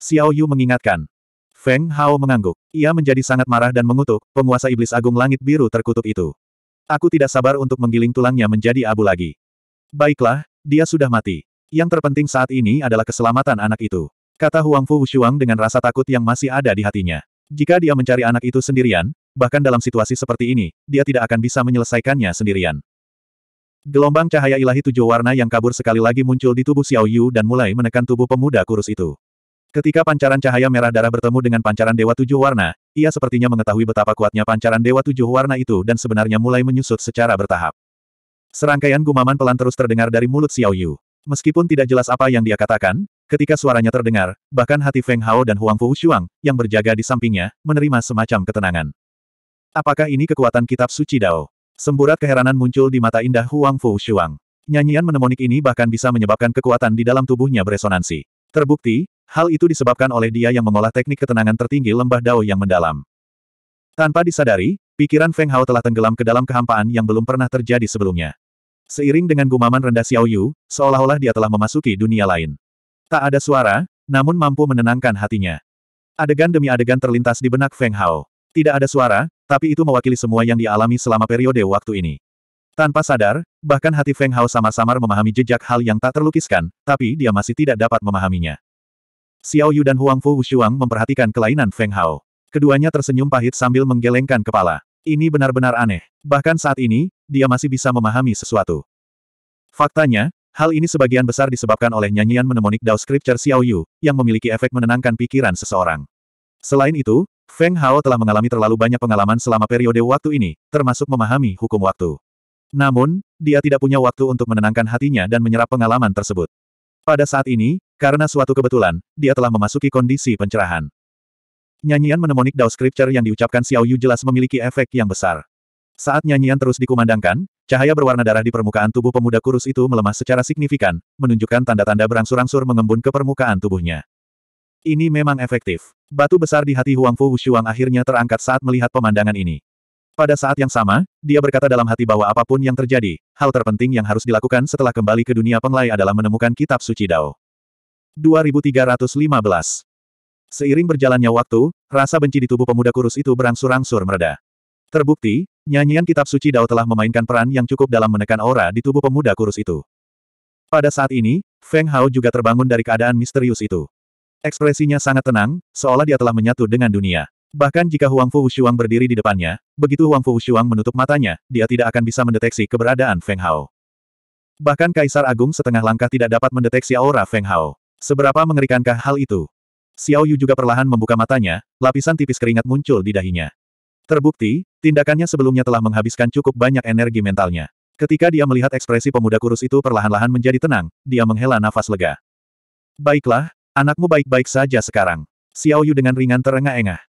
Xiao Yu mengingatkan. Feng Hao mengangguk. Ia menjadi sangat marah dan mengutuk, penguasa iblis agung langit biru terkutuk itu. Aku tidak sabar untuk menggiling tulangnya menjadi abu lagi. Baiklah, dia sudah mati. Yang terpenting saat ini adalah keselamatan anak itu. Kata Huang Fu Wushuang dengan rasa takut yang masih ada di hatinya. Jika dia mencari anak itu sendirian, bahkan dalam situasi seperti ini, dia tidak akan bisa menyelesaikannya sendirian. Gelombang cahaya ilahi tujuh warna yang kabur sekali lagi muncul di tubuh Xiao Yu dan mulai menekan tubuh pemuda kurus itu. Ketika pancaran cahaya merah darah bertemu dengan pancaran Dewa Tujuh Warna, ia sepertinya mengetahui betapa kuatnya pancaran Dewa Tujuh Warna itu dan sebenarnya mulai menyusut secara bertahap. Serangkaian gumaman pelan terus terdengar dari mulut Xiao Yu. Meskipun tidak jelas apa yang dia katakan, ketika suaranya terdengar, bahkan hati Feng Hao dan Huang Fu Shuang, yang berjaga di sampingnya, menerima semacam ketenangan. Apakah ini kekuatan kitab suci Dao? Semburat keheranan muncul di mata indah Huang Fu Shuang. Nyanyian menemonik ini bahkan bisa menyebabkan kekuatan di dalam tubuhnya beresonansi. Terbukti, Hal itu disebabkan oleh dia yang mengolah teknik ketenangan tertinggi lembah Dao yang mendalam. Tanpa disadari, pikiran Feng Hao telah tenggelam ke dalam kehampaan yang belum pernah terjadi sebelumnya. Seiring dengan gumaman rendah Xiao Yu, seolah-olah dia telah memasuki dunia lain. Tak ada suara, namun mampu menenangkan hatinya. Adegan demi adegan terlintas di benak Feng Hao. Tidak ada suara, tapi itu mewakili semua yang dialami selama periode waktu ini. Tanpa sadar, bahkan hati Feng Hao sama-samar memahami jejak hal yang tak terlukiskan, tapi dia masih tidak dapat memahaminya. Xiao Yu dan Huang Fu Wushuang memperhatikan kelainan Feng Hao. Keduanya tersenyum pahit sambil menggelengkan kepala. Ini benar-benar aneh. Bahkan saat ini, dia masih bisa memahami sesuatu. Faktanya, hal ini sebagian besar disebabkan oleh nyanyian mnemonic Dao Scripture Xiao Yu, yang memiliki efek menenangkan pikiran seseorang. Selain itu, Feng Hao telah mengalami terlalu banyak pengalaman selama periode waktu ini, termasuk memahami hukum waktu. Namun, dia tidak punya waktu untuk menenangkan hatinya dan menyerap pengalaman tersebut. Pada saat ini, karena suatu kebetulan, dia telah memasuki kondisi pencerahan. Nyanyian menemonik Dao Scripture yang diucapkan Xiao Yu jelas memiliki efek yang besar. Saat nyanyian terus dikumandangkan, cahaya berwarna darah di permukaan tubuh pemuda kurus itu melemah secara signifikan, menunjukkan tanda-tanda berangsur-angsur mengembun ke permukaan tubuhnya. Ini memang efektif. Batu besar di hati Huang Fu Wushuang akhirnya terangkat saat melihat pemandangan ini. Pada saat yang sama, dia berkata dalam hati bahwa apapun yang terjadi, hal terpenting yang harus dilakukan setelah kembali ke dunia penglai adalah menemukan kitab suci Dao. 2315. Seiring berjalannya waktu, rasa benci di tubuh pemuda kurus itu berangsur-angsur mereda. Terbukti, nyanyian kitab suci Dao telah memainkan peran yang cukup dalam menekan aura di tubuh pemuda kurus itu. Pada saat ini, Feng Hao juga terbangun dari keadaan misterius itu. Ekspresinya sangat tenang, seolah dia telah menyatu dengan dunia. Bahkan jika Huang Fu Wushuang berdiri di depannya, begitu Huang Fu Wushuang menutup matanya, dia tidak akan bisa mendeteksi keberadaan Feng Hao. Bahkan Kaisar Agung setengah langkah tidak dapat mendeteksi aura Feng Hao. Seberapa mengerikankah hal itu? Xiao Yu juga perlahan membuka matanya, lapisan tipis keringat muncul di dahinya. Terbukti, tindakannya sebelumnya telah menghabiskan cukup banyak energi mentalnya. Ketika dia melihat ekspresi pemuda kurus itu perlahan-lahan menjadi tenang, dia menghela nafas lega. Baiklah, anakmu baik-baik saja sekarang. Xiao Yu dengan ringan terengah-engah.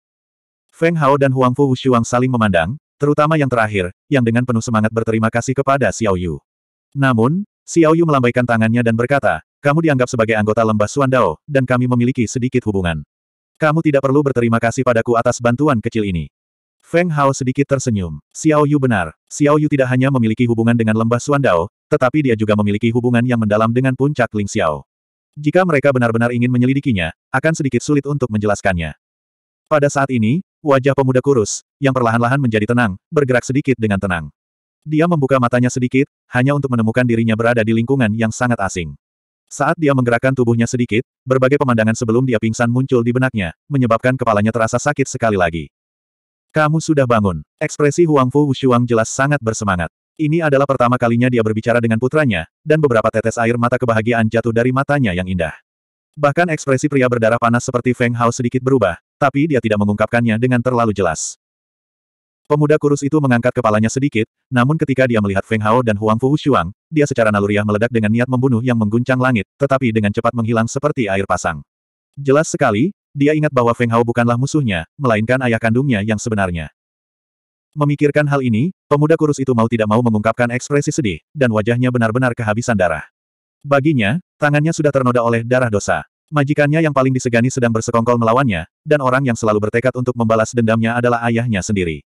Feng Hao dan Huang Fu Wushuang saling memandang, terutama yang terakhir, yang dengan penuh semangat berterima kasih kepada Xiao Yu. Namun, Xiao Yu melambaikan tangannya dan berkata, kamu dianggap sebagai anggota lembah Suandao, dan kami memiliki sedikit hubungan. Kamu tidak perlu berterima kasih padaku atas bantuan kecil ini. Feng Hao sedikit tersenyum. Xiao Yu benar. Xiao Yu tidak hanya memiliki hubungan dengan lembah Suandao, tetapi dia juga memiliki hubungan yang mendalam dengan puncak Ling Xiao. Jika mereka benar-benar ingin menyelidikinya, akan sedikit sulit untuk menjelaskannya. Pada saat ini, wajah pemuda kurus, yang perlahan-lahan menjadi tenang, bergerak sedikit dengan tenang. Dia membuka matanya sedikit, hanya untuk menemukan dirinya berada di lingkungan yang sangat asing. Saat dia menggerakkan tubuhnya sedikit, berbagai pemandangan sebelum dia pingsan muncul di benaknya, menyebabkan kepalanya terasa sakit sekali lagi. Kamu sudah bangun. Ekspresi Huang Fu Wushuang jelas sangat bersemangat. Ini adalah pertama kalinya dia berbicara dengan putranya, dan beberapa tetes air mata kebahagiaan jatuh dari matanya yang indah. Bahkan ekspresi pria berdarah panas seperti Feng Hao sedikit berubah, tapi dia tidak mengungkapkannya dengan terlalu jelas. Pemuda kurus itu mengangkat kepalanya sedikit, namun ketika dia melihat Feng Hao dan Huang Fu Shuang, dia secara naluriah meledak dengan niat membunuh yang mengguncang langit, tetapi dengan cepat menghilang seperti air pasang. Jelas sekali, dia ingat bahwa Feng Hao bukanlah musuhnya, melainkan ayah kandungnya yang sebenarnya. Memikirkan hal ini, pemuda kurus itu mau tidak mau mengungkapkan ekspresi sedih, dan wajahnya benar-benar kehabisan darah. Baginya, tangannya sudah ternoda oleh darah dosa. Majikannya yang paling disegani sedang bersekongkol melawannya, dan orang yang selalu bertekad untuk membalas dendamnya adalah ayahnya sendiri.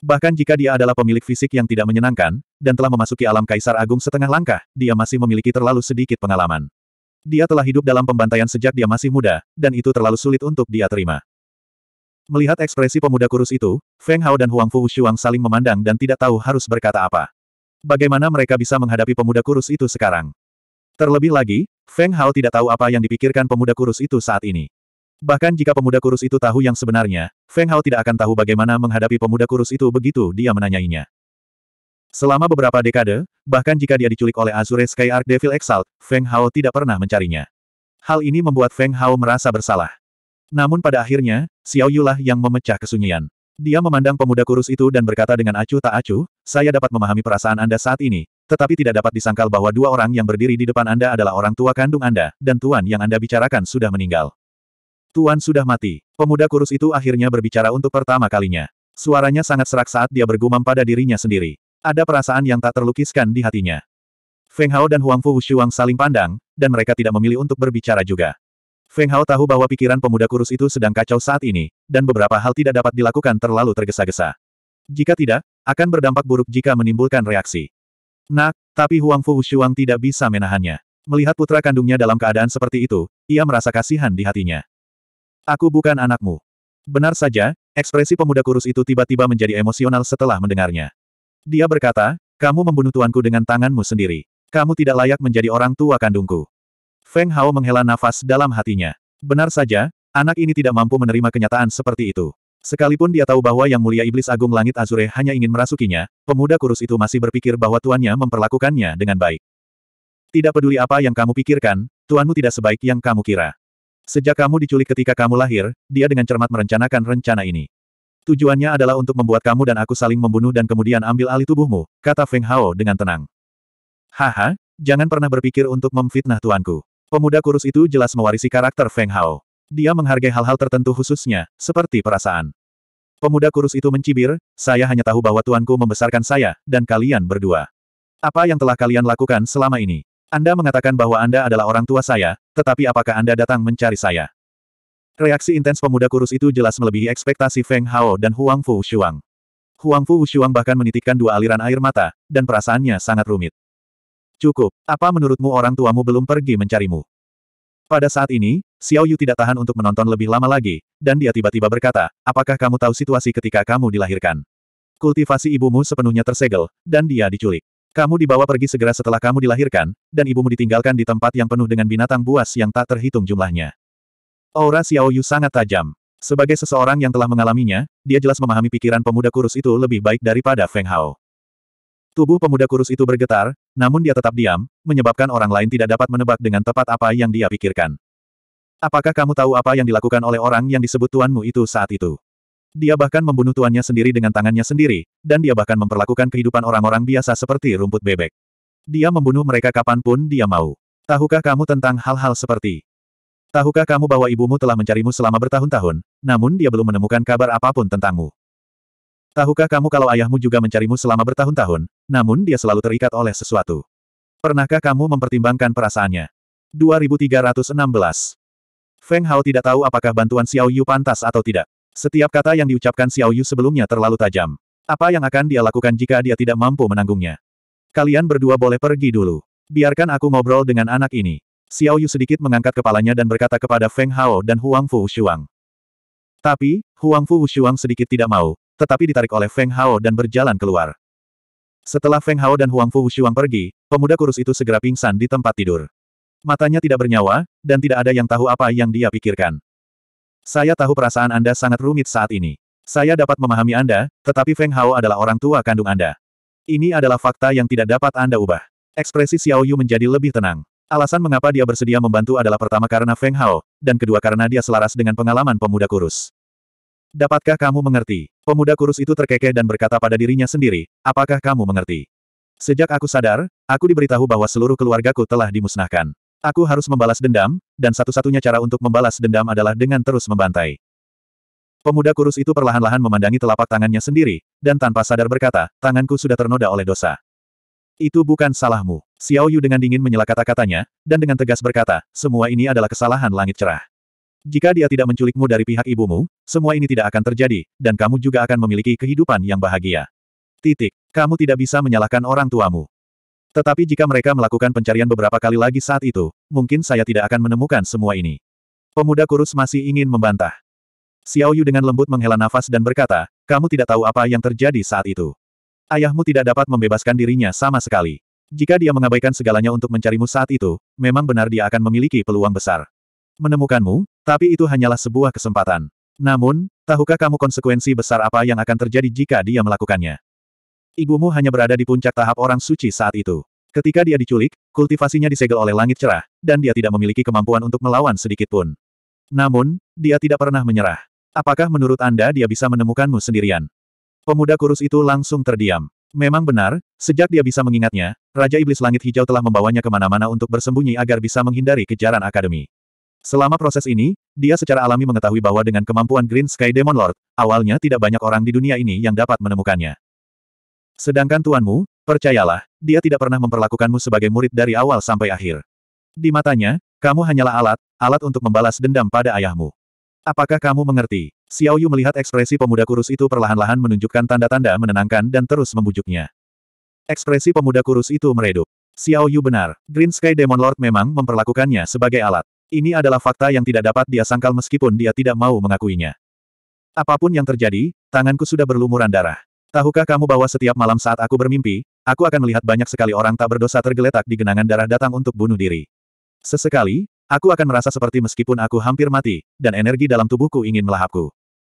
Bahkan jika dia adalah pemilik fisik yang tidak menyenangkan, dan telah memasuki alam Kaisar Agung setengah langkah, dia masih memiliki terlalu sedikit pengalaman. Dia telah hidup dalam pembantaian sejak dia masih muda, dan itu terlalu sulit untuk dia terima. Melihat ekspresi pemuda kurus itu, Feng Hao dan Huang Fu Shuang saling memandang dan tidak tahu harus berkata apa. Bagaimana mereka bisa menghadapi pemuda kurus itu sekarang? Terlebih lagi, Feng Hao tidak tahu apa yang dipikirkan pemuda kurus itu saat ini. Bahkan jika pemuda kurus itu tahu yang sebenarnya, Feng Hao tidak akan tahu bagaimana menghadapi pemuda kurus itu begitu dia menanyainya. Selama beberapa dekade, bahkan jika dia diculik oleh Azure Sky Arc Devil Exalt, Feng Hao tidak pernah mencarinya. Hal ini membuat Feng Hao merasa bersalah. Namun pada akhirnya, Xiao Yulah yang memecah kesunyian. Dia memandang pemuda kurus itu dan berkata dengan acuh tak acuh, saya dapat memahami perasaan Anda saat ini, tetapi tidak dapat disangkal bahwa dua orang yang berdiri di depan Anda adalah orang tua kandung Anda, dan tuan yang Anda bicarakan sudah meninggal. Tuan sudah mati. Pemuda kurus itu akhirnya berbicara untuk pertama kalinya. Suaranya sangat serak saat dia bergumam pada dirinya sendiri. Ada perasaan yang tak terlukiskan di hatinya. Feng Hao dan Huang Fu Wushuang saling pandang, dan mereka tidak memilih untuk berbicara juga. Feng Hao tahu bahwa pikiran pemuda kurus itu sedang kacau saat ini, dan beberapa hal tidak dapat dilakukan terlalu tergesa-gesa. Jika tidak, akan berdampak buruk jika menimbulkan reaksi. Nak, tapi Huang Fu Wushuang tidak bisa menahannya. Melihat putra kandungnya dalam keadaan seperti itu, ia merasa kasihan di hatinya. Aku bukan anakmu. Benar saja, ekspresi pemuda kurus itu tiba-tiba menjadi emosional setelah mendengarnya. Dia berkata, kamu membunuh tuanku dengan tanganmu sendiri. Kamu tidak layak menjadi orang tua kandungku. Feng Hao menghela nafas dalam hatinya. Benar saja, anak ini tidak mampu menerima kenyataan seperti itu. Sekalipun dia tahu bahwa Yang Mulia Iblis Agung Langit Azure hanya ingin merasukinya, pemuda kurus itu masih berpikir bahwa tuannya memperlakukannya dengan baik. Tidak peduli apa yang kamu pikirkan, tuanmu tidak sebaik yang kamu kira. Sejak kamu diculik ketika kamu lahir, dia dengan cermat merencanakan rencana ini. Tujuannya adalah untuk membuat kamu dan aku saling membunuh dan kemudian ambil alih tubuhmu, kata Feng Hao dengan tenang. Haha, jangan pernah berpikir untuk memfitnah tuanku. Pemuda kurus itu jelas mewarisi karakter Feng Hao. Dia menghargai hal-hal tertentu khususnya, seperti perasaan. Pemuda kurus itu mencibir, saya hanya tahu bahwa tuanku membesarkan saya, dan kalian berdua. Apa yang telah kalian lakukan selama ini? Anda mengatakan bahwa Anda adalah orang tua saya, tetapi apakah Anda datang mencari saya? Reaksi intens pemuda kurus itu jelas melebihi ekspektasi Feng Hao dan Huang Fu Shuang. Huang Fu Shuang bahkan menitikkan dua aliran air mata, dan perasaannya sangat rumit. Cukup, apa menurutmu orang tuamu belum pergi mencarimu? Pada saat ini, Xiao Yu tidak tahan untuk menonton lebih lama lagi, dan dia tiba-tiba berkata, apakah kamu tahu situasi ketika kamu dilahirkan? Kultivasi ibumu sepenuhnya tersegel, dan dia diculik. Kamu dibawa pergi segera setelah kamu dilahirkan, dan ibumu ditinggalkan di tempat yang penuh dengan binatang buas yang tak terhitung jumlahnya. Aura Xiao Yu sangat tajam. Sebagai seseorang yang telah mengalaminya, dia jelas memahami pikiran pemuda kurus itu lebih baik daripada Feng Hao. Tubuh pemuda kurus itu bergetar, namun dia tetap diam, menyebabkan orang lain tidak dapat menebak dengan tepat apa yang dia pikirkan. Apakah kamu tahu apa yang dilakukan oleh orang yang disebut tuanmu itu saat itu? Dia bahkan membunuh tuannya sendiri dengan tangannya sendiri, dan dia bahkan memperlakukan kehidupan orang-orang biasa seperti rumput bebek. Dia membunuh mereka kapanpun dia mau. Tahukah kamu tentang hal-hal seperti? Tahukah kamu bahwa ibumu telah mencarimu selama bertahun-tahun, namun dia belum menemukan kabar apapun tentangmu? Tahukah kamu kalau ayahmu juga mencarimu selama bertahun-tahun, namun dia selalu terikat oleh sesuatu? Pernahkah kamu mempertimbangkan perasaannya? 2316 Feng Hao tidak tahu apakah bantuan Xiao Yu pantas atau tidak. Setiap kata yang diucapkan Xiao Yu sebelumnya terlalu tajam. Apa yang akan dia lakukan jika dia tidak mampu menanggungnya? Kalian berdua boleh pergi dulu. Biarkan aku ngobrol dengan anak ini. Xiao Yu sedikit mengangkat kepalanya dan berkata kepada Feng Hao dan Huang Fu Shuang. Tapi, Huang Fu Shuang sedikit tidak mau, tetapi ditarik oleh Feng Hao dan berjalan keluar. Setelah Feng Hao dan Huang Fu Shuang pergi, pemuda kurus itu segera pingsan di tempat tidur. Matanya tidak bernyawa, dan tidak ada yang tahu apa yang dia pikirkan. Saya tahu perasaan Anda sangat rumit saat ini. Saya dapat memahami Anda, tetapi Feng Hao adalah orang tua kandung Anda. Ini adalah fakta yang tidak dapat Anda ubah. Ekspresi Xiao Yu menjadi lebih tenang. Alasan mengapa dia bersedia membantu adalah pertama karena Feng Hao, dan kedua karena dia selaras dengan pengalaman pemuda kurus. Dapatkah kamu mengerti? Pemuda kurus itu terkekeh dan berkata pada dirinya sendiri, apakah kamu mengerti? Sejak aku sadar, aku diberitahu bahwa seluruh keluargaku telah dimusnahkan. Aku harus membalas dendam, dan satu-satunya cara untuk membalas dendam adalah dengan terus membantai. Pemuda kurus itu perlahan-lahan memandangi telapak tangannya sendiri, dan tanpa sadar berkata, tanganku sudah ternoda oleh dosa. Itu bukan salahmu. Xiao Yu dengan dingin menyela kata-katanya, dan dengan tegas berkata, semua ini adalah kesalahan langit cerah. Jika dia tidak menculikmu dari pihak ibumu, semua ini tidak akan terjadi, dan kamu juga akan memiliki kehidupan yang bahagia. Titik. Kamu tidak bisa menyalahkan orang tuamu. Tetapi jika mereka melakukan pencarian beberapa kali lagi saat itu, mungkin saya tidak akan menemukan semua ini. Pemuda kurus masih ingin membantah. Xiao Yu dengan lembut menghela nafas dan berkata, kamu tidak tahu apa yang terjadi saat itu. Ayahmu tidak dapat membebaskan dirinya sama sekali. Jika dia mengabaikan segalanya untuk mencarimu saat itu, memang benar dia akan memiliki peluang besar. Menemukanmu, tapi itu hanyalah sebuah kesempatan. Namun, tahukah kamu konsekuensi besar apa yang akan terjadi jika dia melakukannya? ibumu hanya berada di puncak tahap orang suci saat itu. Ketika dia diculik, kultivasinya disegel oleh langit cerah, dan dia tidak memiliki kemampuan untuk melawan sedikitpun. Namun, dia tidak pernah menyerah. Apakah menurut Anda dia bisa menemukanmu sendirian? Pemuda kurus itu langsung terdiam. Memang benar, sejak dia bisa mengingatnya, Raja Iblis Langit Hijau telah membawanya kemana-mana untuk bersembunyi agar bisa menghindari kejaran akademi. Selama proses ini, dia secara alami mengetahui bahwa dengan kemampuan Green Sky Demon Lord, awalnya tidak banyak orang di dunia ini yang dapat menemukannya. Sedangkan tuanmu, percayalah, dia tidak pernah memperlakukanmu sebagai murid dari awal sampai akhir. Di matanya, kamu hanyalah alat, alat untuk membalas dendam pada ayahmu. Apakah kamu mengerti? Xiao Yu melihat ekspresi pemuda kurus itu perlahan-lahan menunjukkan tanda-tanda menenangkan dan terus membujuknya. Ekspresi pemuda kurus itu meredup. Xiao Yu benar, Green Sky Demon Lord memang memperlakukannya sebagai alat. Ini adalah fakta yang tidak dapat dia sangkal meskipun dia tidak mau mengakuinya. Apapun yang terjadi, tanganku sudah berlumuran darah. Tahukah kamu bahwa setiap malam saat aku bermimpi, aku akan melihat banyak sekali orang tak berdosa tergeletak di genangan darah datang untuk bunuh diri. Sesekali, aku akan merasa seperti meskipun aku hampir mati, dan energi dalam tubuhku ingin melahapku.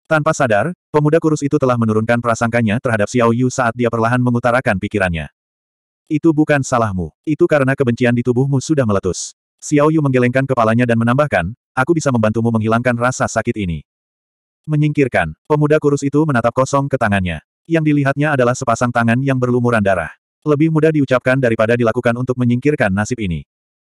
Tanpa sadar, pemuda kurus itu telah menurunkan prasangkanya terhadap Xiao Yu saat dia perlahan mengutarakan pikirannya. Itu bukan salahmu. Itu karena kebencian di tubuhmu sudah meletus. Xiao Yu menggelengkan kepalanya dan menambahkan, aku bisa membantumu menghilangkan rasa sakit ini. Menyingkirkan, pemuda kurus itu menatap kosong ke tangannya. Yang dilihatnya adalah sepasang tangan yang berlumuran darah. Lebih mudah diucapkan daripada dilakukan untuk menyingkirkan nasib ini.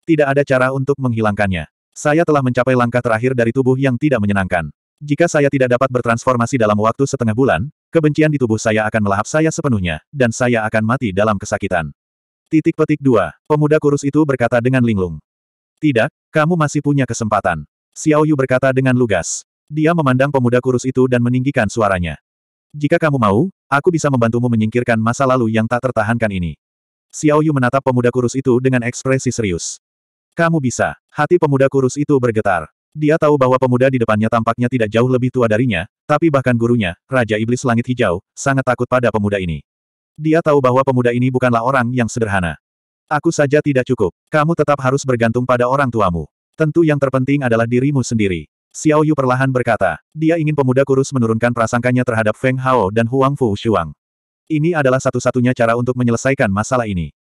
Tidak ada cara untuk menghilangkannya. Saya telah mencapai langkah terakhir dari tubuh yang tidak menyenangkan. Jika saya tidak dapat bertransformasi dalam waktu setengah bulan, kebencian di tubuh saya akan melahap saya sepenuhnya, dan saya akan mati dalam kesakitan. Titik petik 2. Pemuda kurus itu berkata dengan linglung. Tidak, kamu masih punya kesempatan. Xiao Yu berkata dengan lugas. Dia memandang pemuda kurus itu dan meninggikan suaranya. Jika kamu mau, Aku bisa membantumu menyingkirkan masa lalu yang tak tertahankan ini. Xiao Yu menatap pemuda kurus itu dengan ekspresi serius. Kamu bisa. Hati pemuda kurus itu bergetar. Dia tahu bahwa pemuda di depannya tampaknya tidak jauh lebih tua darinya, tapi bahkan gurunya, Raja Iblis Langit Hijau, sangat takut pada pemuda ini. Dia tahu bahwa pemuda ini bukanlah orang yang sederhana. Aku saja tidak cukup. Kamu tetap harus bergantung pada orang tuamu. Tentu yang terpenting adalah dirimu sendiri. Xiao Yu perlahan berkata, dia ingin pemuda kurus menurunkan prasangkanya terhadap Feng Hao dan Huang Fu Shuang. Ini adalah satu-satunya cara untuk menyelesaikan masalah ini.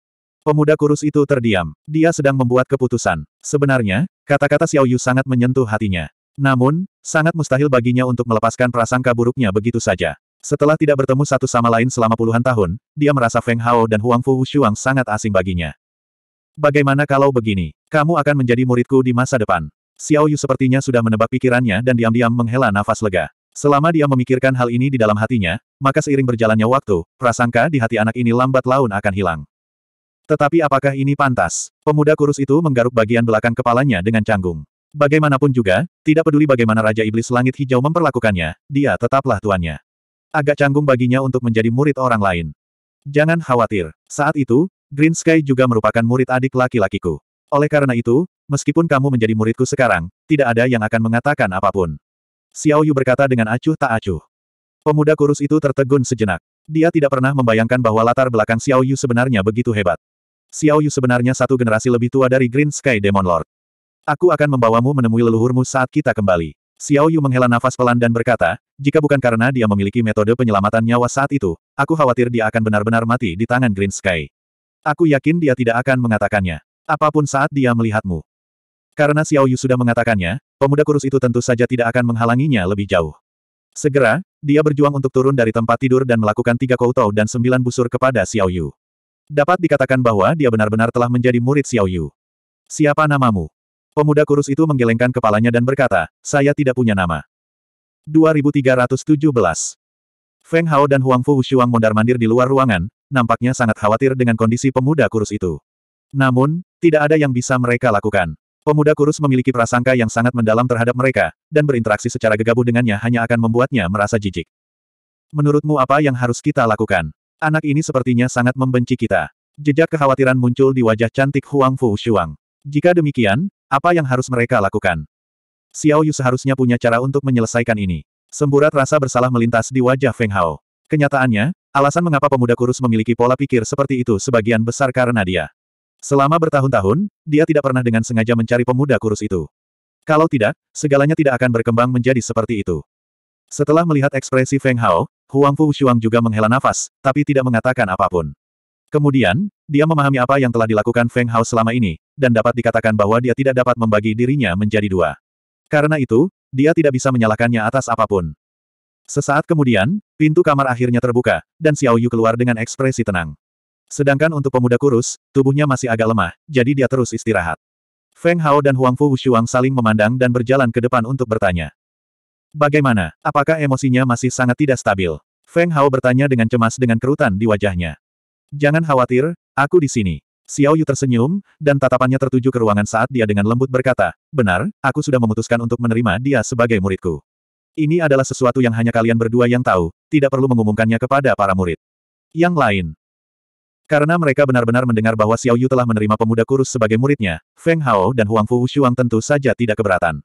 Pemuda kurus itu terdiam. Dia sedang membuat keputusan. Sebenarnya, kata-kata Xiao Yu sangat menyentuh hatinya. Namun, sangat mustahil baginya untuk melepaskan prasangka buruknya begitu saja. Setelah tidak bertemu satu sama lain selama puluhan tahun, dia merasa Feng Hao dan Huang Fu Shuang sangat asing baginya. Bagaimana kalau begini? Kamu akan menjadi muridku di masa depan. Xiao Yu sepertinya sudah menebak pikirannya dan diam-diam menghela nafas lega. Selama dia memikirkan hal ini di dalam hatinya, maka seiring berjalannya waktu, prasangka di hati anak ini lambat laun akan hilang. Tetapi apakah ini pantas? Pemuda kurus itu menggaruk bagian belakang kepalanya dengan canggung. Bagaimanapun juga, tidak peduli bagaimana Raja Iblis Langit Hijau memperlakukannya, dia tetaplah tuannya. Agak canggung baginya untuk menjadi murid orang lain. Jangan khawatir. Saat itu, Green Sky juga merupakan murid adik laki-lakiku. Oleh karena itu, meskipun kamu menjadi muridku sekarang, tidak ada yang akan mengatakan apapun. Xiao Yu berkata dengan acuh tak acuh. Pemuda kurus itu tertegun sejenak. Dia tidak pernah membayangkan bahwa latar belakang Xiao Yu sebenarnya begitu hebat. Xiao Yu sebenarnya satu generasi lebih tua dari Green Sky Demon Lord. Aku akan membawamu menemui leluhurmu saat kita kembali. Xiao Yu menghela nafas pelan dan berkata, jika bukan karena dia memiliki metode penyelamatan nyawa saat itu, aku khawatir dia akan benar-benar mati di tangan Green Sky. Aku yakin dia tidak akan mengatakannya. Apapun saat dia melihatmu. Karena Xiao Yu sudah mengatakannya, pemuda kurus itu tentu saja tidak akan menghalanginya lebih jauh. Segera, dia berjuang untuk turun dari tempat tidur dan melakukan tiga koutou dan sembilan busur kepada Xiao Yu. Dapat dikatakan bahwa dia benar-benar telah menjadi murid Xiao Yu. Siapa namamu? Pemuda kurus itu menggelengkan kepalanya dan berkata, saya tidak punya nama. 2317 Feng Hao dan Huang Fu Wushuang mondar-mandir di luar ruangan, nampaknya sangat khawatir dengan kondisi pemuda kurus itu. Namun, tidak ada yang bisa mereka lakukan. Pemuda kurus memiliki prasangka yang sangat mendalam terhadap mereka, dan berinteraksi secara gegabah dengannya hanya akan membuatnya merasa jijik. Menurutmu apa yang harus kita lakukan? Anak ini sepertinya sangat membenci kita. Jejak kekhawatiran muncul di wajah cantik Huang Fu Shuang. Jika demikian, apa yang harus mereka lakukan? Xiao Yu seharusnya punya cara untuk menyelesaikan ini. Semburat rasa bersalah melintas di wajah Feng Hao. Kenyataannya, alasan mengapa pemuda kurus memiliki pola pikir seperti itu sebagian besar karena dia. Selama bertahun-tahun, dia tidak pernah dengan sengaja mencari pemuda kurus itu. Kalau tidak, segalanya tidak akan berkembang menjadi seperti itu. Setelah melihat ekspresi Feng Hao, Huang Fu Shuang juga menghela nafas, tapi tidak mengatakan apapun. Kemudian, dia memahami apa yang telah dilakukan Feng Hao selama ini, dan dapat dikatakan bahwa dia tidak dapat membagi dirinya menjadi dua. Karena itu, dia tidak bisa menyalahkannya atas apapun. Sesaat kemudian, pintu kamar akhirnya terbuka, dan Xiao Yu keluar dengan ekspresi tenang. Sedangkan untuk pemuda kurus, tubuhnya masih agak lemah, jadi dia terus istirahat. Feng Hao dan Huang Fu Wushuang saling memandang dan berjalan ke depan untuk bertanya. Bagaimana, apakah emosinya masih sangat tidak stabil? Feng Hao bertanya dengan cemas dengan kerutan di wajahnya. Jangan khawatir, aku di sini. Xiao Yu tersenyum, dan tatapannya tertuju ke ruangan saat dia dengan lembut berkata, Benar, aku sudah memutuskan untuk menerima dia sebagai muridku. Ini adalah sesuatu yang hanya kalian berdua yang tahu, tidak perlu mengumumkannya kepada para murid. Yang lain, karena mereka benar-benar mendengar bahwa Xiao Yu telah menerima pemuda kurus sebagai muridnya, Feng Hao dan Huang Fu Shuang tentu saja tidak keberatan.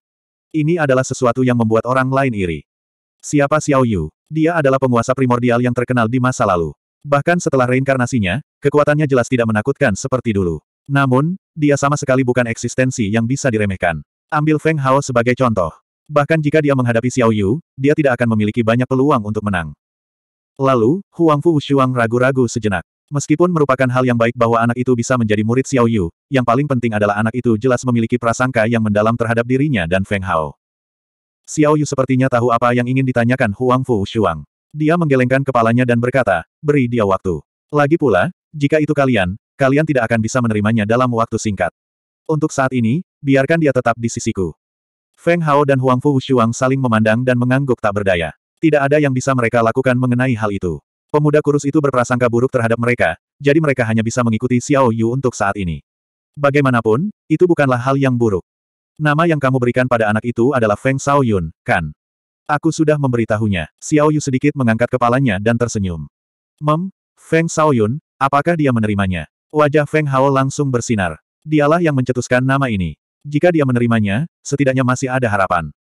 Ini adalah sesuatu yang membuat orang lain iri. Siapa Xiao Yu? Dia adalah penguasa primordial yang terkenal di masa lalu. Bahkan setelah reinkarnasinya, kekuatannya jelas tidak menakutkan seperti dulu. Namun, dia sama sekali bukan eksistensi yang bisa diremehkan. Ambil Feng Hao sebagai contoh. Bahkan jika dia menghadapi Xiao Yu, dia tidak akan memiliki banyak peluang untuk menang. Lalu, Huang Fu Shuang ragu-ragu sejenak. Meskipun merupakan hal yang baik bahwa anak itu bisa menjadi murid Xiao Yu, yang paling penting adalah anak itu jelas memiliki prasangka yang mendalam terhadap dirinya dan Feng Hao. Xiao Yu sepertinya tahu apa yang ingin ditanyakan Huang Fu Shuang. Dia menggelengkan kepalanya dan berkata, beri dia waktu. Lagi pula, jika itu kalian, kalian tidak akan bisa menerimanya dalam waktu singkat. Untuk saat ini, biarkan dia tetap di sisiku. Feng Hao dan Huang Fu Shuang saling memandang dan mengangguk tak berdaya. Tidak ada yang bisa mereka lakukan mengenai hal itu. Pemuda kurus itu berprasangka buruk terhadap mereka, jadi mereka hanya bisa mengikuti Xiao Yu untuk saat ini. Bagaimanapun, itu bukanlah hal yang buruk. Nama yang kamu berikan pada anak itu adalah Feng Xiaoyun, kan? Aku sudah memberitahunya. Xiao Yu sedikit mengangkat kepalanya dan tersenyum. Mem, Feng Xiaoyun, apakah dia menerimanya? Wajah Feng Hao langsung bersinar. Dialah yang mencetuskan nama ini. Jika dia menerimanya, setidaknya masih ada harapan.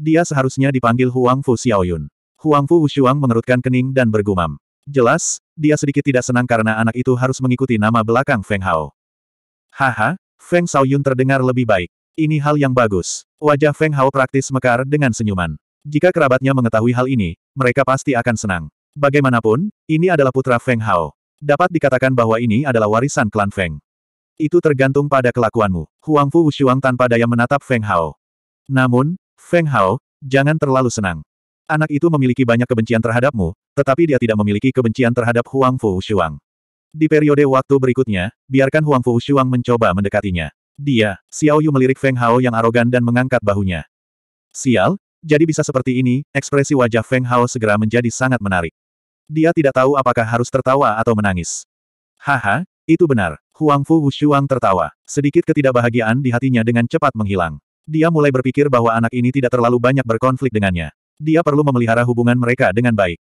Dia seharusnya dipanggil Huang Fu Xiaoyun. Huang Fu Wushuang mengerutkan kening dan bergumam. Jelas, dia sedikit tidak senang karena anak itu harus mengikuti nama belakang Feng Hao. Haha, Feng Shaoyun terdengar lebih baik. Ini hal yang bagus. Wajah Feng Hao praktis mekar dengan senyuman. Jika kerabatnya mengetahui hal ini, mereka pasti akan senang. Bagaimanapun, ini adalah putra Feng Hao. Dapat dikatakan bahwa ini adalah warisan klan Feng. Itu tergantung pada kelakuanmu. Huang Fu Wushuang tanpa daya menatap Feng Hao. Namun, Feng Hao, jangan terlalu senang. Anak itu memiliki banyak kebencian terhadapmu, tetapi dia tidak memiliki kebencian terhadap Huang Fu Shuang. Di periode waktu berikutnya, biarkan Huang Fu Shuang mencoba mendekatinya. Dia, Xiao Yu melirik Feng Hao yang arogan dan mengangkat bahunya. Sial, jadi bisa seperti ini, ekspresi wajah Feng Hao segera menjadi sangat menarik. Dia tidak tahu apakah harus tertawa atau menangis. Haha, itu benar. Huang Fu Shuang tertawa. Sedikit ketidakbahagiaan di hatinya dengan cepat menghilang. Dia mulai berpikir bahwa anak ini tidak terlalu banyak berkonflik dengannya. Dia perlu memelihara hubungan mereka dengan baik.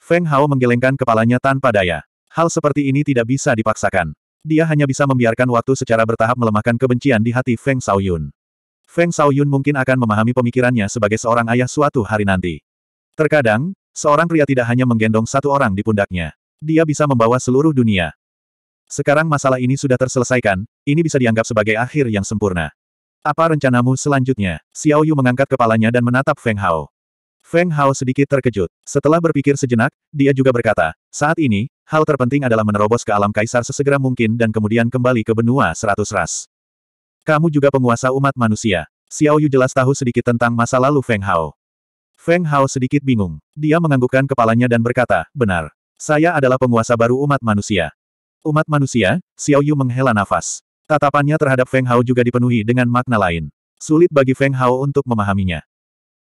Feng Hao menggelengkan kepalanya tanpa daya. Hal seperti ini tidak bisa dipaksakan. Dia hanya bisa membiarkan waktu secara bertahap melemahkan kebencian di hati Feng Shaoyun. Feng Shaoyun mungkin akan memahami pemikirannya sebagai seorang ayah suatu hari nanti. Terkadang, seorang pria tidak hanya menggendong satu orang di pundaknya. Dia bisa membawa seluruh dunia. Sekarang masalah ini sudah terselesaikan, ini bisa dianggap sebagai akhir yang sempurna. Apa rencanamu selanjutnya? Xiao Yu mengangkat kepalanya dan menatap Feng Hao. Feng Hao sedikit terkejut. Setelah berpikir sejenak, dia juga berkata, saat ini, hal terpenting adalah menerobos ke alam kaisar sesegera mungkin dan kemudian kembali ke benua seratus ras. Kamu juga penguasa umat manusia. Xiao Yu jelas tahu sedikit tentang masa lalu Feng Hao. Feng Hao sedikit bingung. Dia menganggukkan kepalanya dan berkata, benar. Saya adalah penguasa baru umat manusia. Umat manusia, Xiao Yu menghela nafas. Tatapannya terhadap Feng Hao juga dipenuhi dengan makna lain. Sulit bagi Feng Hao untuk memahaminya.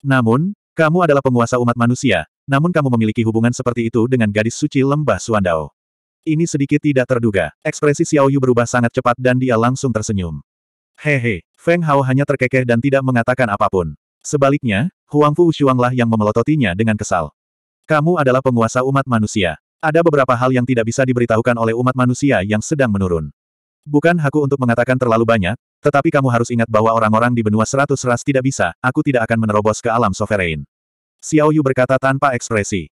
Namun, kamu adalah penguasa umat manusia, namun kamu memiliki hubungan seperti itu dengan gadis suci lembah Suandao. Ini sedikit tidak terduga. Ekspresi Xiaoyu berubah sangat cepat dan dia langsung tersenyum. Hehe, Feng Hao hanya terkekeh dan tidak mengatakan apapun. Sebaliknya, Huang Fu Shuanglah yang memelototinya dengan kesal. Kamu adalah penguasa umat manusia. Ada beberapa hal yang tidak bisa diberitahukan oleh umat manusia yang sedang menurun. Bukan haku untuk mengatakan terlalu banyak, tetapi kamu harus ingat bahwa orang-orang di benua seratus ras tidak bisa, aku tidak akan menerobos ke alam sovereign. Xiao Yu berkata tanpa ekspresi.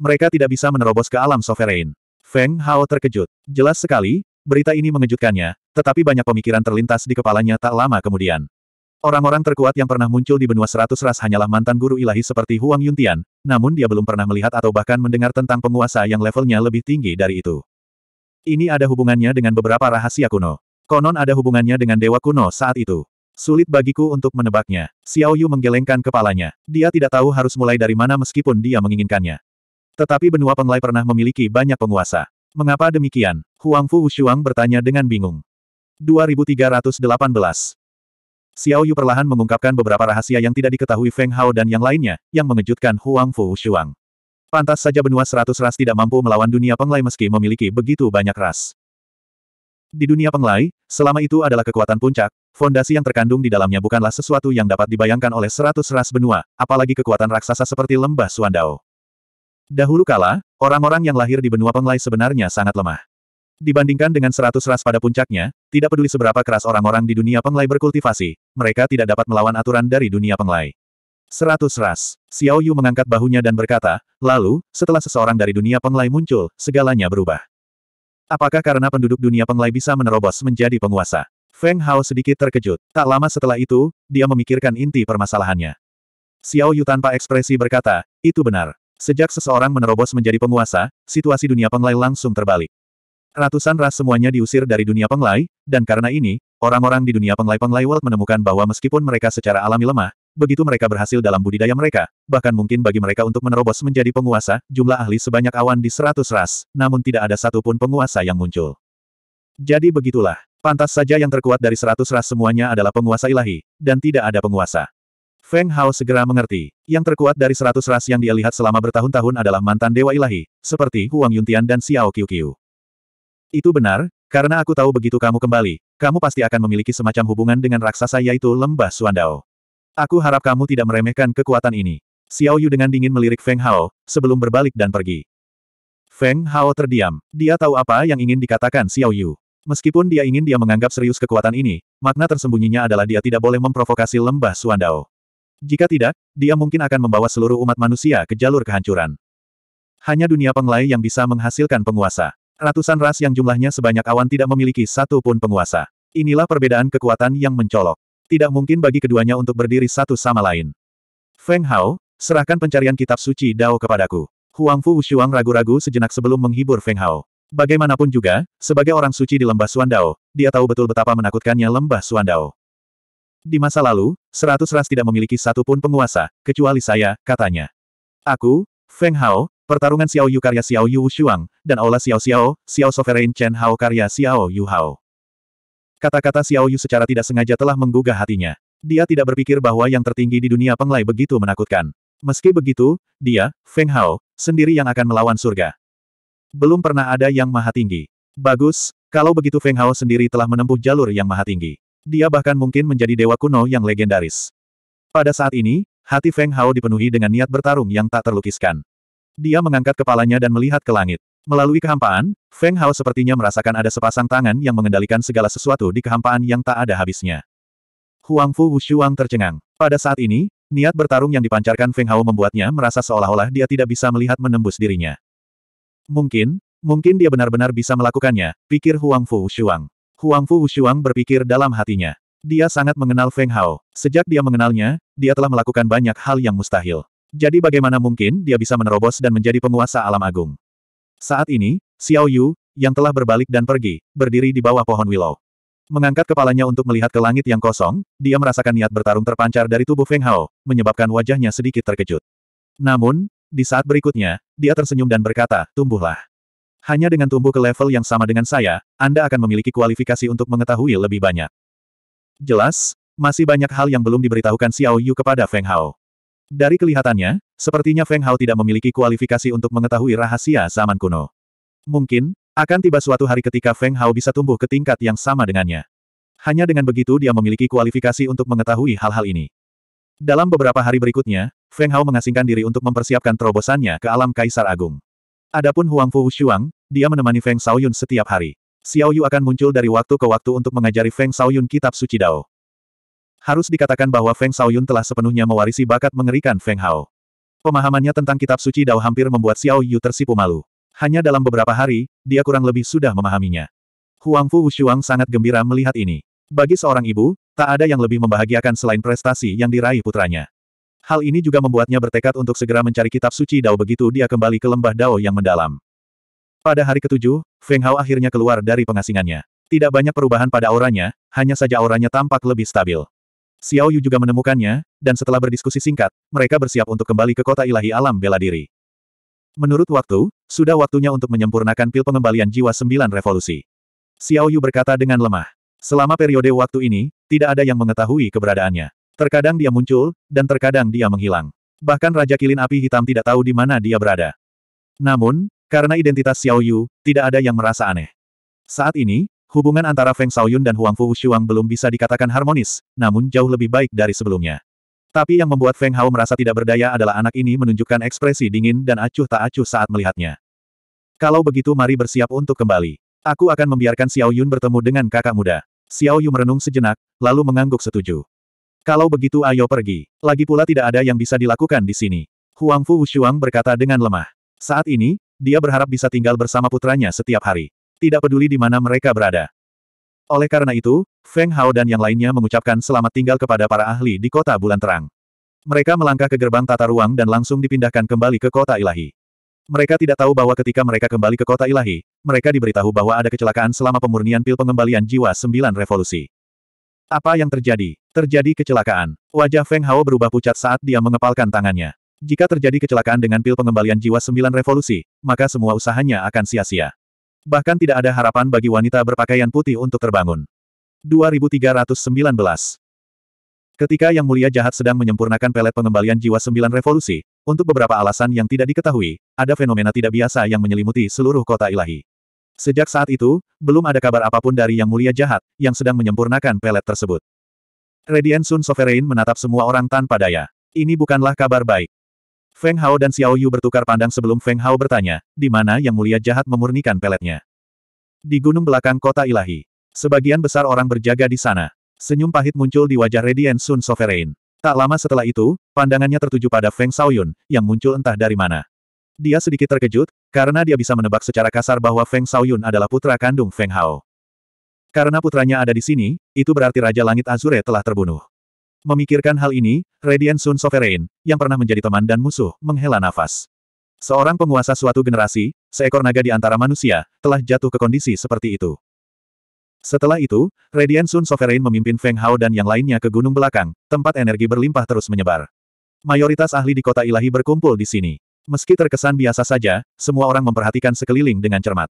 Mereka tidak bisa menerobos ke alam sovereign. Feng Hao terkejut. Jelas sekali, berita ini mengejutkannya, tetapi banyak pemikiran terlintas di kepalanya tak lama kemudian. Orang-orang terkuat yang pernah muncul di benua seratus ras hanyalah mantan guru ilahi seperti Huang Yuntian, namun dia belum pernah melihat atau bahkan mendengar tentang penguasa yang levelnya lebih tinggi dari itu. Ini ada hubungannya dengan beberapa rahasia kuno. Konon ada hubungannya dengan dewa kuno saat itu. Sulit bagiku untuk menebaknya. Xiao Yu menggelengkan kepalanya. Dia tidak tahu harus mulai dari mana meskipun dia menginginkannya. Tetapi benua penglai pernah memiliki banyak penguasa. Mengapa demikian? Huang Fu Wushuang bertanya dengan bingung. 2318 Xiao Yu perlahan mengungkapkan beberapa rahasia yang tidak diketahui Feng Hao dan yang lainnya, yang mengejutkan Huang Fu Wushuang. Pantas saja benua seratus ras tidak mampu melawan dunia penglai meski memiliki begitu banyak ras. Di dunia penglai, selama itu adalah kekuatan puncak, fondasi yang terkandung di dalamnya bukanlah sesuatu yang dapat dibayangkan oleh seratus ras benua, apalagi kekuatan raksasa seperti lembah Suandao. Dahulu kala, orang-orang yang lahir di benua penglai sebenarnya sangat lemah. Dibandingkan dengan seratus ras pada puncaknya, tidak peduli seberapa keras orang-orang di dunia penglai berkultivasi, mereka tidak dapat melawan aturan dari dunia penglai. Seratus ras. Xiao Yu mengangkat bahunya dan berkata, lalu, setelah seseorang dari dunia penglai muncul, segalanya berubah. Apakah karena penduduk dunia penglai bisa menerobos menjadi penguasa? Feng Hao sedikit terkejut. Tak lama setelah itu, dia memikirkan inti permasalahannya. Xiao Yu tanpa ekspresi berkata, itu benar. Sejak seseorang menerobos menjadi penguasa, situasi dunia penglai langsung terbalik. Ratusan ras semuanya diusir dari dunia penglai, dan karena ini, orang-orang di dunia penglai-penglai world menemukan bahwa meskipun mereka secara alami lemah, Begitu mereka berhasil dalam budidaya mereka, bahkan mungkin bagi mereka untuk menerobos menjadi penguasa, jumlah ahli sebanyak awan di seratus ras, namun tidak ada satupun penguasa yang muncul. Jadi begitulah, pantas saja yang terkuat dari seratus ras semuanya adalah penguasa ilahi, dan tidak ada penguasa. Feng Hao segera mengerti, yang terkuat dari seratus ras yang dia lihat selama bertahun-tahun adalah mantan dewa ilahi, seperti Huang Yuntian dan Xiao Qiuqiu. Itu benar, karena aku tahu begitu kamu kembali, kamu pasti akan memiliki semacam hubungan dengan raksasa yaitu Lembah Suandao. Aku harap kamu tidak meremehkan kekuatan ini. Xiao Yu dengan dingin melirik Feng Hao, sebelum berbalik dan pergi. Feng Hao terdiam. Dia tahu apa yang ingin dikatakan Xiao Yu. Meskipun dia ingin dia menganggap serius kekuatan ini, makna tersembunyinya adalah dia tidak boleh memprovokasi lembah Suandao. Jika tidak, dia mungkin akan membawa seluruh umat manusia ke jalur kehancuran. Hanya dunia penglai yang bisa menghasilkan penguasa. Ratusan ras yang jumlahnya sebanyak awan tidak memiliki satu pun penguasa. Inilah perbedaan kekuatan yang mencolok tidak mungkin bagi keduanya untuk berdiri satu sama lain. Feng Hao, serahkan pencarian kitab suci Dao kepadaku. Huang Fu Ushuang ragu-ragu sejenak sebelum menghibur Feng Hao. Bagaimanapun juga, sebagai orang suci di lembah Suandao, dia tahu betul betapa menakutkannya lembah Suandao. Di masa lalu, seratus ras tidak memiliki satu pun penguasa, kecuali saya, katanya. Aku, Feng Hao, pertarungan Xiao Yu karya Xiao Yu Wushuang, dan Aula Xiao Xiao, Xiao Sovereign Chen Hao karya Xiao Yu Hao. Kata-kata Xiao Yu secara tidak sengaja telah menggugah hatinya. Dia tidak berpikir bahwa yang tertinggi di dunia penglai begitu menakutkan. Meski begitu, dia, Feng Hao, sendiri yang akan melawan surga. Belum pernah ada yang maha tinggi. Bagus, kalau begitu Feng Hao sendiri telah menempuh jalur yang maha tinggi. Dia bahkan mungkin menjadi dewa kuno yang legendaris. Pada saat ini, hati Feng Hao dipenuhi dengan niat bertarung yang tak terlukiskan. Dia mengangkat kepalanya dan melihat ke langit. Melalui kehampaan, Feng Hao sepertinya merasakan ada sepasang tangan yang mengendalikan segala sesuatu di kehampaan yang tak ada habisnya. Huang Fu Wushuang tercengang. Pada saat ini, niat bertarung yang dipancarkan Feng Hao membuatnya merasa seolah-olah dia tidak bisa melihat menembus dirinya. Mungkin, mungkin dia benar-benar bisa melakukannya, pikir Huang Fu Wushuang. Huang Fu Wushuang berpikir dalam hatinya. Dia sangat mengenal Feng Hao. Sejak dia mengenalnya, dia telah melakukan banyak hal yang mustahil. Jadi bagaimana mungkin dia bisa menerobos dan menjadi penguasa alam agung? Saat ini, Xiao Yu, yang telah berbalik dan pergi, berdiri di bawah pohon willow. Mengangkat kepalanya untuk melihat ke langit yang kosong, dia merasakan niat bertarung terpancar dari tubuh Feng Hao, menyebabkan wajahnya sedikit terkejut. Namun, di saat berikutnya, dia tersenyum dan berkata, tumbuhlah. Hanya dengan tumbuh ke level yang sama dengan saya, Anda akan memiliki kualifikasi untuk mengetahui lebih banyak. Jelas, masih banyak hal yang belum diberitahukan Xiao Yu kepada Feng Hao. Dari kelihatannya, sepertinya Feng Hao tidak memiliki kualifikasi untuk mengetahui rahasia zaman kuno. Mungkin, akan tiba suatu hari ketika Feng Hao bisa tumbuh ke tingkat yang sama dengannya. Hanya dengan begitu dia memiliki kualifikasi untuk mengetahui hal-hal ini. Dalam beberapa hari berikutnya, Feng Hao mengasingkan diri untuk mempersiapkan terobosannya ke alam Kaisar Agung. Adapun Huang Fu Shuang, dia menemani Feng Shaoyun setiap hari. Xiao Yu akan muncul dari waktu ke waktu untuk mengajari Feng Shaoyun kitab suci Dao. Harus dikatakan bahwa Feng Shaoyun telah sepenuhnya mewarisi bakat mengerikan Feng Hao. Pemahamannya tentang kitab suci Dao hampir membuat Xiao Yu tersipu malu. Hanya dalam beberapa hari, dia kurang lebih sudah memahaminya. Huang Fu Wushuang sangat gembira melihat ini. Bagi seorang ibu, tak ada yang lebih membahagiakan selain prestasi yang diraih putranya. Hal ini juga membuatnya bertekad untuk segera mencari kitab suci Dao begitu dia kembali ke lembah Dao yang mendalam. Pada hari ketujuh, Feng Hao akhirnya keluar dari pengasingannya. Tidak banyak perubahan pada auranya, hanya saja auranya tampak lebih stabil. Xiao Yu juga menemukannya, dan setelah berdiskusi singkat, mereka bersiap untuk kembali ke kota ilahi alam bela diri. Menurut waktu, sudah waktunya untuk menyempurnakan pil pengembalian jiwa sembilan revolusi. Xiao Yu berkata dengan lemah. Selama periode waktu ini, tidak ada yang mengetahui keberadaannya. Terkadang dia muncul, dan terkadang dia menghilang. Bahkan Raja Kilin Api Hitam tidak tahu di mana dia berada. Namun, karena identitas Xiao Yu, tidak ada yang merasa aneh. Saat ini, Hubungan antara Feng Shaoyun dan Huang Fu Shuang belum bisa dikatakan harmonis, namun jauh lebih baik dari sebelumnya. Tapi yang membuat Feng Hao merasa tidak berdaya adalah anak ini menunjukkan ekspresi dingin dan acuh tak acuh saat melihatnya. Kalau begitu mari bersiap untuk kembali. Aku akan membiarkan Xiao Yun bertemu dengan kakak muda. Xiao Yu merenung sejenak, lalu mengangguk setuju. Kalau begitu ayo pergi. Lagi pula tidak ada yang bisa dilakukan di sini. Huang Fu Shuang berkata dengan lemah. Saat ini, dia berharap bisa tinggal bersama putranya setiap hari tidak peduli di mana mereka berada. Oleh karena itu, Feng Hao dan yang lainnya mengucapkan selamat tinggal kepada para ahli di kota bulan terang. Mereka melangkah ke gerbang tata ruang dan langsung dipindahkan kembali ke kota ilahi. Mereka tidak tahu bahwa ketika mereka kembali ke kota ilahi, mereka diberitahu bahwa ada kecelakaan selama pemurnian pil pengembalian jiwa sembilan revolusi. Apa yang terjadi? Terjadi kecelakaan. Wajah Feng Hao berubah pucat saat dia mengepalkan tangannya. Jika terjadi kecelakaan dengan pil pengembalian jiwa sembilan revolusi, maka semua usahanya akan sia-sia. Bahkan tidak ada harapan bagi wanita berpakaian putih untuk terbangun. 2319 Ketika Yang Mulia Jahat sedang menyempurnakan pelet pengembalian jiwa sembilan revolusi, untuk beberapa alasan yang tidak diketahui, ada fenomena tidak biasa yang menyelimuti seluruh kota ilahi. Sejak saat itu, belum ada kabar apapun dari Yang Mulia Jahat, yang sedang menyempurnakan pelet tersebut. Radiant Sun Sovereign menatap semua orang tanpa daya. Ini bukanlah kabar baik. Feng Hao dan Xiao Yu bertukar pandang sebelum Feng Hao bertanya, di mana yang mulia jahat memurnikan peletnya? Di gunung belakang kota ilahi. Sebagian besar orang berjaga di sana. Senyum pahit muncul di wajah Radiant Sun Sovereign. Tak lama setelah itu, pandangannya tertuju pada Feng Xiaoyun yang muncul entah dari mana. Dia sedikit terkejut, karena dia bisa menebak secara kasar bahwa Feng Xiaoyun adalah putra kandung Feng Hao. Karena putranya ada di sini, itu berarti Raja Langit Azure telah terbunuh. Memikirkan hal ini, Radiant Sun Sovereign, yang pernah menjadi teman dan musuh, menghela nafas. Seorang penguasa suatu generasi, seekor naga di antara manusia, telah jatuh ke kondisi seperti itu. Setelah itu, Radiant Sun Sovereign memimpin Feng Hao dan yang lainnya ke gunung belakang, tempat energi berlimpah terus menyebar. Mayoritas ahli di kota ilahi berkumpul di sini. Meski terkesan biasa saja, semua orang memperhatikan sekeliling dengan cermat.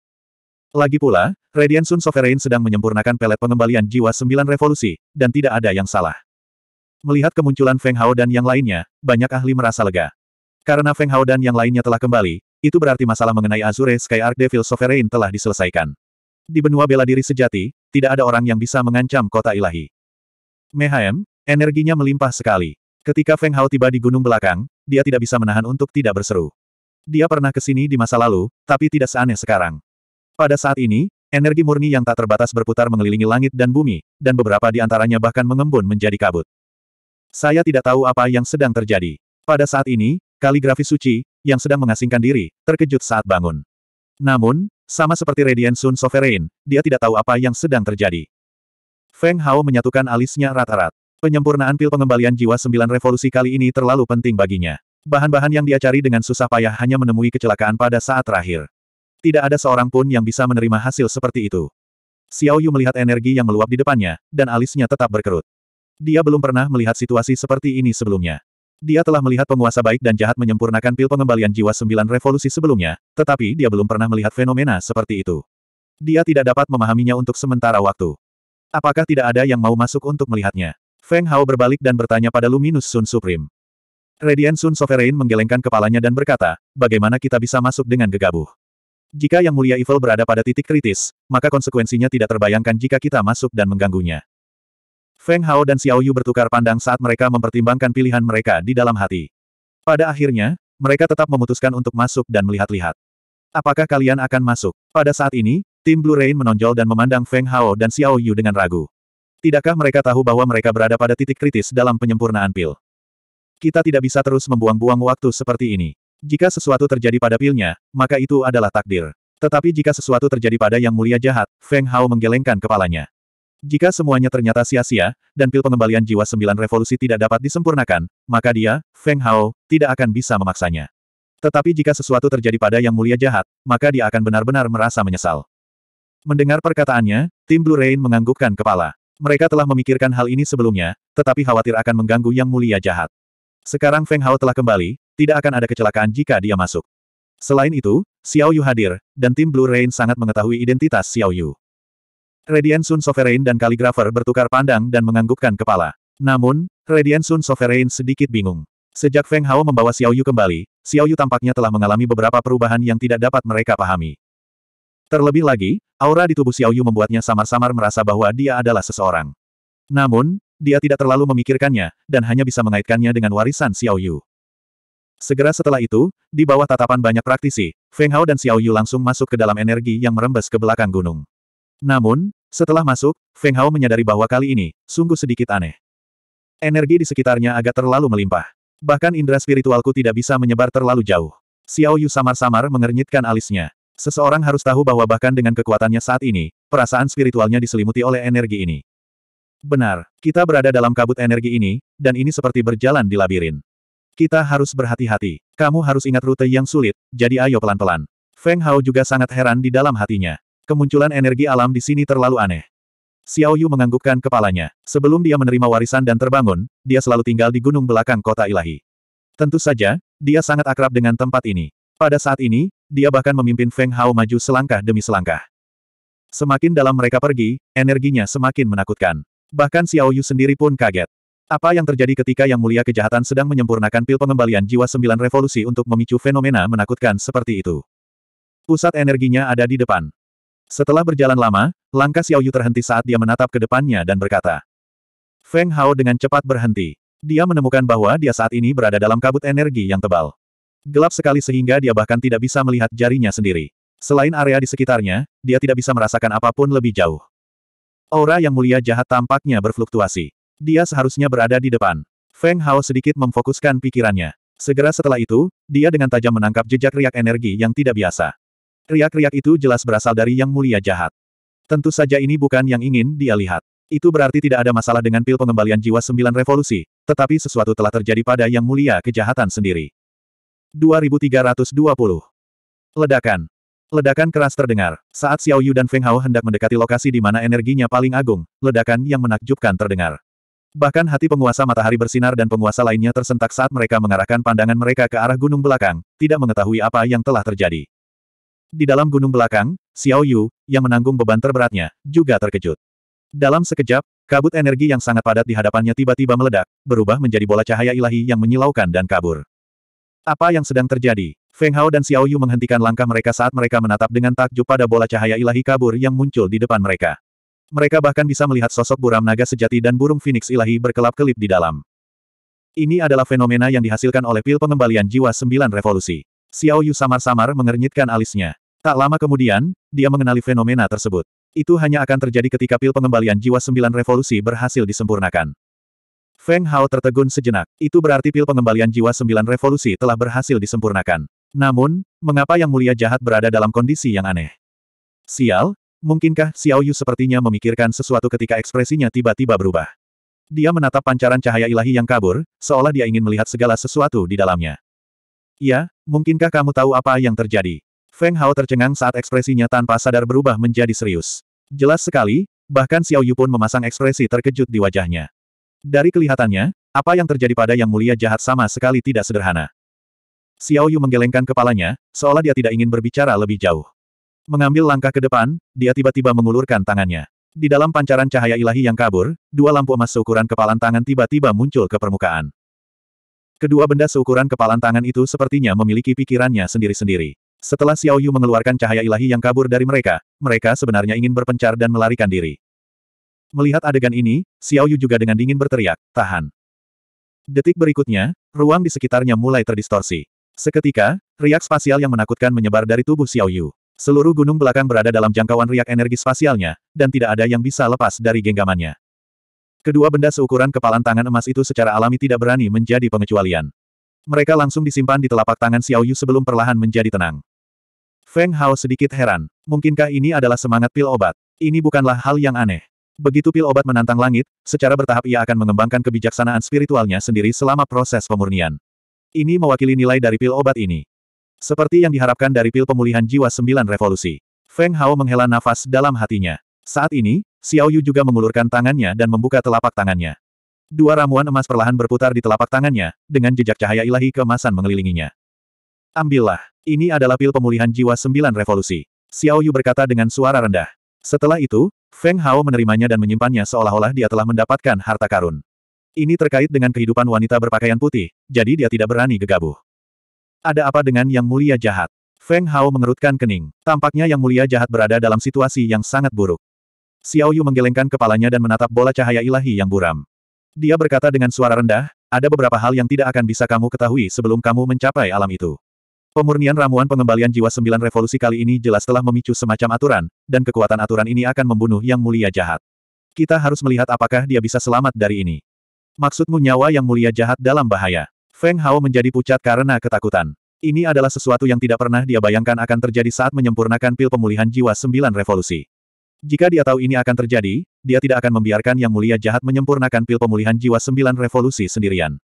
Lagi pula, Radiant Sun Sovereign sedang menyempurnakan pelet pengembalian jiwa sembilan revolusi, dan tidak ada yang salah. Melihat kemunculan Feng Hao dan yang lainnya, banyak ahli merasa lega. Karena Feng Hao dan yang lainnya telah kembali, itu berarti masalah mengenai Azure Sky Arc Devil Sovereign telah diselesaikan. Di benua bela diri sejati, tidak ada orang yang bisa mengancam kota ilahi. Mehaem, energinya melimpah sekali. Ketika Feng Hao tiba di gunung belakang, dia tidak bisa menahan untuk tidak berseru. Dia pernah ke sini di masa lalu, tapi tidak seaneh sekarang. Pada saat ini, energi murni yang tak terbatas berputar mengelilingi langit dan bumi, dan beberapa di antaranya bahkan mengembun menjadi kabut. Saya tidak tahu apa yang sedang terjadi. Pada saat ini, kaligrafi suci, yang sedang mengasingkan diri, terkejut saat bangun. Namun, sama seperti Radiant Sun Sovereign, dia tidak tahu apa yang sedang terjadi. Feng Hao menyatukan alisnya rata-rata. Penyempurnaan pil pengembalian jiwa sembilan revolusi kali ini terlalu penting baginya. Bahan-bahan yang dia cari dengan susah payah hanya menemui kecelakaan pada saat terakhir. Tidak ada seorang pun yang bisa menerima hasil seperti itu. Xiao Yu melihat energi yang meluap di depannya, dan alisnya tetap berkerut. Dia belum pernah melihat situasi seperti ini sebelumnya. Dia telah melihat penguasa baik dan jahat menyempurnakan pil pengembalian jiwa sembilan revolusi sebelumnya, tetapi dia belum pernah melihat fenomena seperti itu. Dia tidak dapat memahaminya untuk sementara waktu. Apakah tidak ada yang mau masuk untuk melihatnya? Feng Hao berbalik dan bertanya pada Luminus Sun Supreme. Radiant Sun Sovereign menggelengkan kepalanya dan berkata, bagaimana kita bisa masuk dengan gegabah? Jika Yang Mulia Evil berada pada titik kritis, maka konsekuensinya tidak terbayangkan jika kita masuk dan mengganggunya. Feng Hao dan Xiao Yu bertukar pandang saat mereka mempertimbangkan pilihan mereka di dalam hati. Pada akhirnya, mereka tetap memutuskan untuk masuk dan melihat-lihat. Apakah kalian akan masuk? Pada saat ini, tim Blue Rain menonjol dan memandang Feng Hao dan Xiao Yu dengan ragu. Tidakkah mereka tahu bahwa mereka berada pada titik kritis dalam penyempurnaan pil? Kita tidak bisa terus membuang-buang waktu seperti ini. Jika sesuatu terjadi pada pilnya, maka itu adalah takdir. Tetapi jika sesuatu terjadi pada yang mulia jahat, Feng Hao menggelengkan kepalanya. Jika semuanya ternyata sia-sia, dan pil pengembalian jiwa sembilan revolusi tidak dapat disempurnakan, maka dia, Feng Hao, tidak akan bisa memaksanya. Tetapi jika sesuatu terjadi pada yang mulia jahat, maka dia akan benar-benar merasa menyesal. Mendengar perkataannya, tim Blue Rain menganggukkan kepala. Mereka telah memikirkan hal ini sebelumnya, tetapi khawatir akan mengganggu yang mulia jahat. Sekarang Feng Hao telah kembali, tidak akan ada kecelakaan jika dia masuk. Selain itu, Xiao Yu hadir, dan tim Blue Rain sangat mengetahui identitas Xiao Yu. Radiant Sun Sovereign dan Kaligrafer bertukar pandang dan menganggukkan kepala. Namun, Radiant Sun Sovereign sedikit bingung. Sejak Feng Hao membawa Xiao Yu kembali, Xiao Yu tampaknya telah mengalami beberapa perubahan yang tidak dapat mereka pahami. Terlebih lagi, aura di tubuh Xiao Yu membuatnya samar-samar merasa bahwa dia adalah seseorang. Namun, dia tidak terlalu memikirkannya, dan hanya bisa mengaitkannya dengan warisan Xiao Yu. Segera setelah itu, di bawah tatapan banyak praktisi, Feng Hao dan Xiao Yu langsung masuk ke dalam energi yang merembes ke belakang gunung. Namun, setelah masuk, Feng Hao menyadari bahwa kali ini, sungguh sedikit aneh. Energi di sekitarnya agak terlalu melimpah. Bahkan indera spiritualku tidak bisa menyebar terlalu jauh. Xiao Yu samar-samar mengernyitkan alisnya. Seseorang harus tahu bahwa bahkan dengan kekuatannya saat ini, perasaan spiritualnya diselimuti oleh energi ini. Benar, kita berada dalam kabut energi ini, dan ini seperti berjalan di labirin. Kita harus berhati-hati. Kamu harus ingat rute yang sulit, jadi ayo pelan-pelan. Feng Hao juga sangat heran di dalam hatinya. Kemunculan energi alam di sini terlalu aneh. Xiao Yu menganggukkan kepalanya. Sebelum dia menerima warisan dan terbangun, dia selalu tinggal di gunung belakang kota ilahi. Tentu saja, dia sangat akrab dengan tempat ini. Pada saat ini, dia bahkan memimpin Feng Hao maju selangkah demi selangkah. Semakin dalam mereka pergi, energinya semakin menakutkan. Bahkan Xiao Yu sendiri pun kaget. Apa yang terjadi ketika Yang Mulia Kejahatan sedang menyempurnakan pil pengembalian jiwa sembilan revolusi untuk memicu fenomena menakutkan seperti itu? Pusat energinya ada di depan. Setelah berjalan lama, langkah Xiao Yu terhenti saat dia menatap ke depannya dan berkata. Feng Hao dengan cepat berhenti. Dia menemukan bahwa dia saat ini berada dalam kabut energi yang tebal. Gelap sekali sehingga dia bahkan tidak bisa melihat jarinya sendiri. Selain area di sekitarnya, dia tidak bisa merasakan apapun lebih jauh. Aura yang mulia jahat tampaknya berfluktuasi. Dia seharusnya berada di depan. Feng Hao sedikit memfokuskan pikirannya. Segera setelah itu, dia dengan tajam menangkap jejak riak energi yang tidak biasa. Riak-riak itu jelas berasal dari Yang Mulia Jahat. Tentu saja ini bukan yang ingin dia lihat. Itu berarti tidak ada masalah dengan pil pengembalian jiwa sembilan revolusi, tetapi sesuatu telah terjadi pada Yang Mulia Kejahatan sendiri. 2320. Ledakan. Ledakan keras terdengar. Saat Xiao Yu dan Feng Hao hendak mendekati lokasi di mana energinya paling agung, ledakan yang menakjubkan terdengar. Bahkan hati penguasa matahari bersinar dan penguasa lainnya tersentak saat mereka mengarahkan pandangan mereka ke arah gunung belakang, tidak mengetahui apa yang telah terjadi. Di dalam gunung belakang, Xiao Yu, yang menanggung beban terberatnya, juga terkejut. Dalam sekejap, kabut energi yang sangat padat di hadapannya tiba-tiba meledak, berubah menjadi bola cahaya ilahi yang menyilaukan dan kabur. Apa yang sedang terjadi? Feng Hao dan Xiao Yu menghentikan langkah mereka saat mereka menatap dengan takjub pada bola cahaya ilahi kabur yang muncul di depan mereka. Mereka bahkan bisa melihat sosok buram naga sejati dan burung phoenix ilahi berkelap-kelip di dalam. Ini adalah fenomena yang dihasilkan oleh pil pengembalian jiwa sembilan revolusi. Xiao Yu samar-samar mengernyitkan alisnya. Tak lama kemudian, dia mengenali fenomena tersebut. Itu hanya akan terjadi ketika pil pengembalian jiwa sembilan revolusi berhasil disempurnakan. Feng Hao tertegun sejenak. Itu berarti pil pengembalian jiwa sembilan revolusi telah berhasil disempurnakan. Namun, mengapa yang mulia jahat berada dalam kondisi yang aneh? Sial, mungkinkah Xiao Yu sepertinya memikirkan sesuatu ketika ekspresinya tiba-tiba berubah? Dia menatap pancaran cahaya ilahi yang kabur, seolah dia ingin melihat segala sesuatu di dalamnya. Ya, mungkinkah kamu tahu apa yang terjadi? Feng Hao tercengang saat ekspresinya tanpa sadar berubah menjadi serius. Jelas sekali, bahkan Xiao Yu pun memasang ekspresi terkejut di wajahnya. Dari kelihatannya, apa yang terjadi pada Yang Mulia jahat sama sekali tidak sederhana. Xiao Yu menggelengkan kepalanya, seolah dia tidak ingin berbicara lebih jauh. Mengambil langkah ke depan, dia tiba-tiba mengulurkan tangannya. Di dalam pancaran cahaya ilahi yang kabur, dua lampu emas seukuran kepalan tangan tiba-tiba muncul ke permukaan. Kedua benda seukuran kepalan tangan itu sepertinya memiliki pikirannya sendiri-sendiri. Setelah Xiao Yu mengeluarkan cahaya ilahi yang kabur dari mereka, mereka sebenarnya ingin berpencar dan melarikan diri. Melihat adegan ini, Xiao Yu juga dengan dingin berteriak, tahan. Detik berikutnya, ruang di sekitarnya mulai terdistorsi. Seketika, riak spasial yang menakutkan menyebar dari tubuh Xiao Yu. Seluruh gunung belakang berada dalam jangkauan riak energi spasialnya, dan tidak ada yang bisa lepas dari genggamannya. Kedua benda seukuran kepalan tangan emas itu secara alami tidak berani menjadi pengecualian. Mereka langsung disimpan di telapak tangan Xiao Yu sebelum perlahan menjadi tenang. Feng Hao sedikit heran. Mungkinkah ini adalah semangat pil obat? Ini bukanlah hal yang aneh. Begitu pil obat menantang langit, secara bertahap ia akan mengembangkan kebijaksanaan spiritualnya sendiri selama proses pemurnian. Ini mewakili nilai dari pil obat ini. Seperti yang diharapkan dari pil pemulihan jiwa sembilan revolusi. Feng Hao menghela nafas dalam hatinya. Saat ini, Xiaoyu juga mengulurkan tangannya dan membuka telapak tangannya. Dua ramuan emas perlahan berputar di telapak tangannya, dengan jejak cahaya ilahi kemasan mengelilinginya. Ambillah, ini adalah pil pemulihan jiwa sembilan revolusi. Xiaoyu berkata dengan suara rendah. Setelah itu, Feng Hao menerimanya dan menyimpannya seolah-olah dia telah mendapatkan harta karun. Ini terkait dengan kehidupan wanita berpakaian putih, jadi dia tidak berani gegabah. Ada apa dengan Yang Mulia Jahat? Feng Hao mengerutkan kening. Tampaknya Yang Mulia Jahat berada dalam situasi yang sangat buruk. Xiao Yu menggelengkan kepalanya dan menatap bola cahaya ilahi yang buram. Dia berkata dengan suara rendah, ada beberapa hal yang tidak akan bisa kamu ketahui sebelum kamu mencapai alam itu. Pemurnian ramuan pengembalian jiwa sembilan revolusi kali ini jelas telah memicu semacam aturan, dan kekuatan aturan ini akan membunuh yang mulia jahat. Kita harus melihat apakah dia bisa selamat dari ini. Maksudmu nyawa yang mulia jahat dalam bahaya. Feng Hao menjadi pucat karena ketakutan. Ini adalah sesuatu yang tidak pernah dia bayangkan akan terjadi saat menyempurnakan pil pemulihan jiwa sembilan revolusi. Jika dia tahu ini akan terjadi, dia tidak akan membiarkan Yang Mulia Jahat menyempurnakan pil pemulihan jiwa sembilan revolusi sendirian.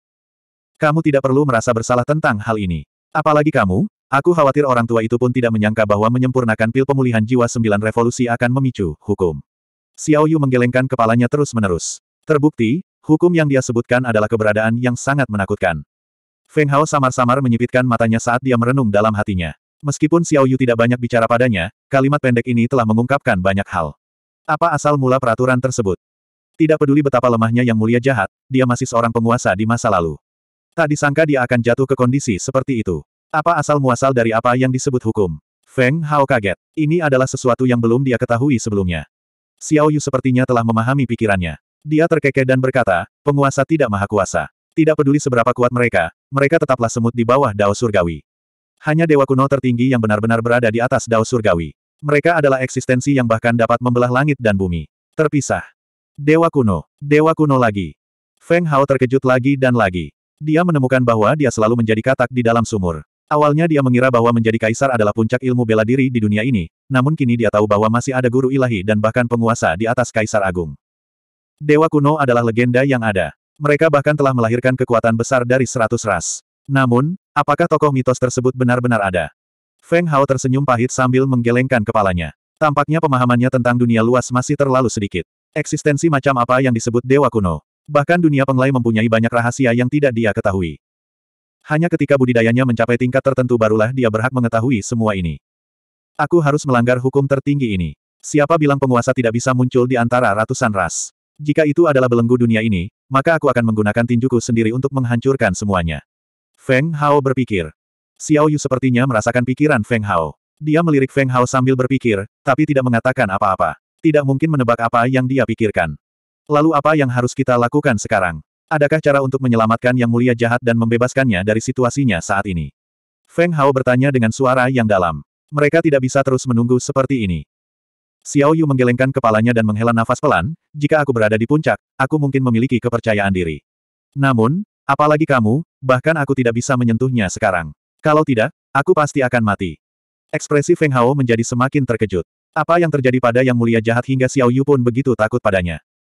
Kamu tidak perlu merasa bersalah tentang hal ini. Apalagi kamu, aku khawatir orang tua itu pun tidak menyangka bahwa menyempurnakan pil pemulihan jiwa sembilan revolusi akan memicu hukum. Xiao Yu menggelengkan kepalanya terus-menerus. Terbukti, hukum yang dia sebutkan adalah keberadaan yang sangat menakutkan. Feng Hao samar-samar menyipitkan matanya saat dia merenung dalam hatinya. Meskipun Xiao Yu tidak banyak bicara padanya, kalimat pendek ini telah mengungkapkan banyak hal. Apa asal mula peraturan tersebut? Tidak peduli betapa lemahnya yang mulia jahat, dia masih seorang penguasa di masa lalu. Tak disangka dia akan jatuh ke kondisi seperti itu. Apa asal muasal dari apa yang disebut hukum? Feng Hao kaget. Ini adalah sesuatu yang belum dia ketahui sebelumnya. Xiao Yu sepertinya telah memahami pikirannya. Dia terkekeh dan berkata, penguasa tidak maha kuasa. Tidak peduli seberapa kuat mereka, mereka tetaplah semut di bawah dao surgawi. Hanya dewa kuno tertinggi yang benar-benar berada di atas dao surgawi. Mereka adalah eksistensi yang bahkan dapat membelah langit dan bumi. Terpisah. Dewa kuno. Dewa kuno lagi. Feng Hao terkejut lagi dan lagi. Dia menemukan bahwa dia selalu menjadi katak di dalam sumur. Awalnya dia mengira bahwa menjadi kaisar adalah puncak ilmu bela diri di dunia ini, namun kini dia tahu bahwa masih ada guru ilahi dan bahkan penguasa di atas kaisar agung. Dewa kuno adalah legenda yang ada. Mereka bahkan telah melahirkan kekuatan besar dari seratus ras. Namun, Apakah tokoh mitos tersebut benar-benar ada? Feng Hao tersenyum pahit sambil menggelengkan kepalanya. Tampaknya pemahamannya tentang dunia luas masih terlalu sedikit. Eksistensi macam apa yang disebut Dewa Kuno? Bahkan dunia penglai mempunyai banyak rahasia yang tidak dia ketahui. Hanya ketika budidayanya mencapai tingkat tertentu barulah dia berhak mengetahui semua ini. Aku harus melanggar hukum tertinggi ini. Siapa bilang penguasa tidak bisa muncul di antara ratusan ras? Jika itu adalah belenggu dunia ini, maka aku akan menggunakan tinjuku sendiri untuk menghancurkan semuanya. Feng Hao berpikir. Xiao Yu sepertinya merasakan pikiran Feng Hao. Dia melirik Feng Hao sambil berpikir, tapi tidak mengatakan apa-apa. Tidak mungkin menebak apa yang dia pikirkan. Lalu apa yang harus kita lakukan sekarang? Adakah cara untuk menyelamatkan Yang Mulia jahat dan membebaskannya dari situasinya saat ini? Feng Hao bertanya dengan suara yang dalam. Mereka tidak bisa terus menunggu seperti ini. Xiao Yu menggelengkan kepalanya dan menghela nafas pelan, jika aku berada di puncak, aku mungkin memiliki kepercayaan diri. Namun, apalagi kamu, bahkan aku tidak bisa menyentuhnya sekarang. Kalau tidak, aku pasti akan mati. Ekspresi Feng Hao menjadi semakin terkejut. Apa yang terjadi pada Yang Mulia Jahat hingga Xiao Yu pun begitu takut padanya.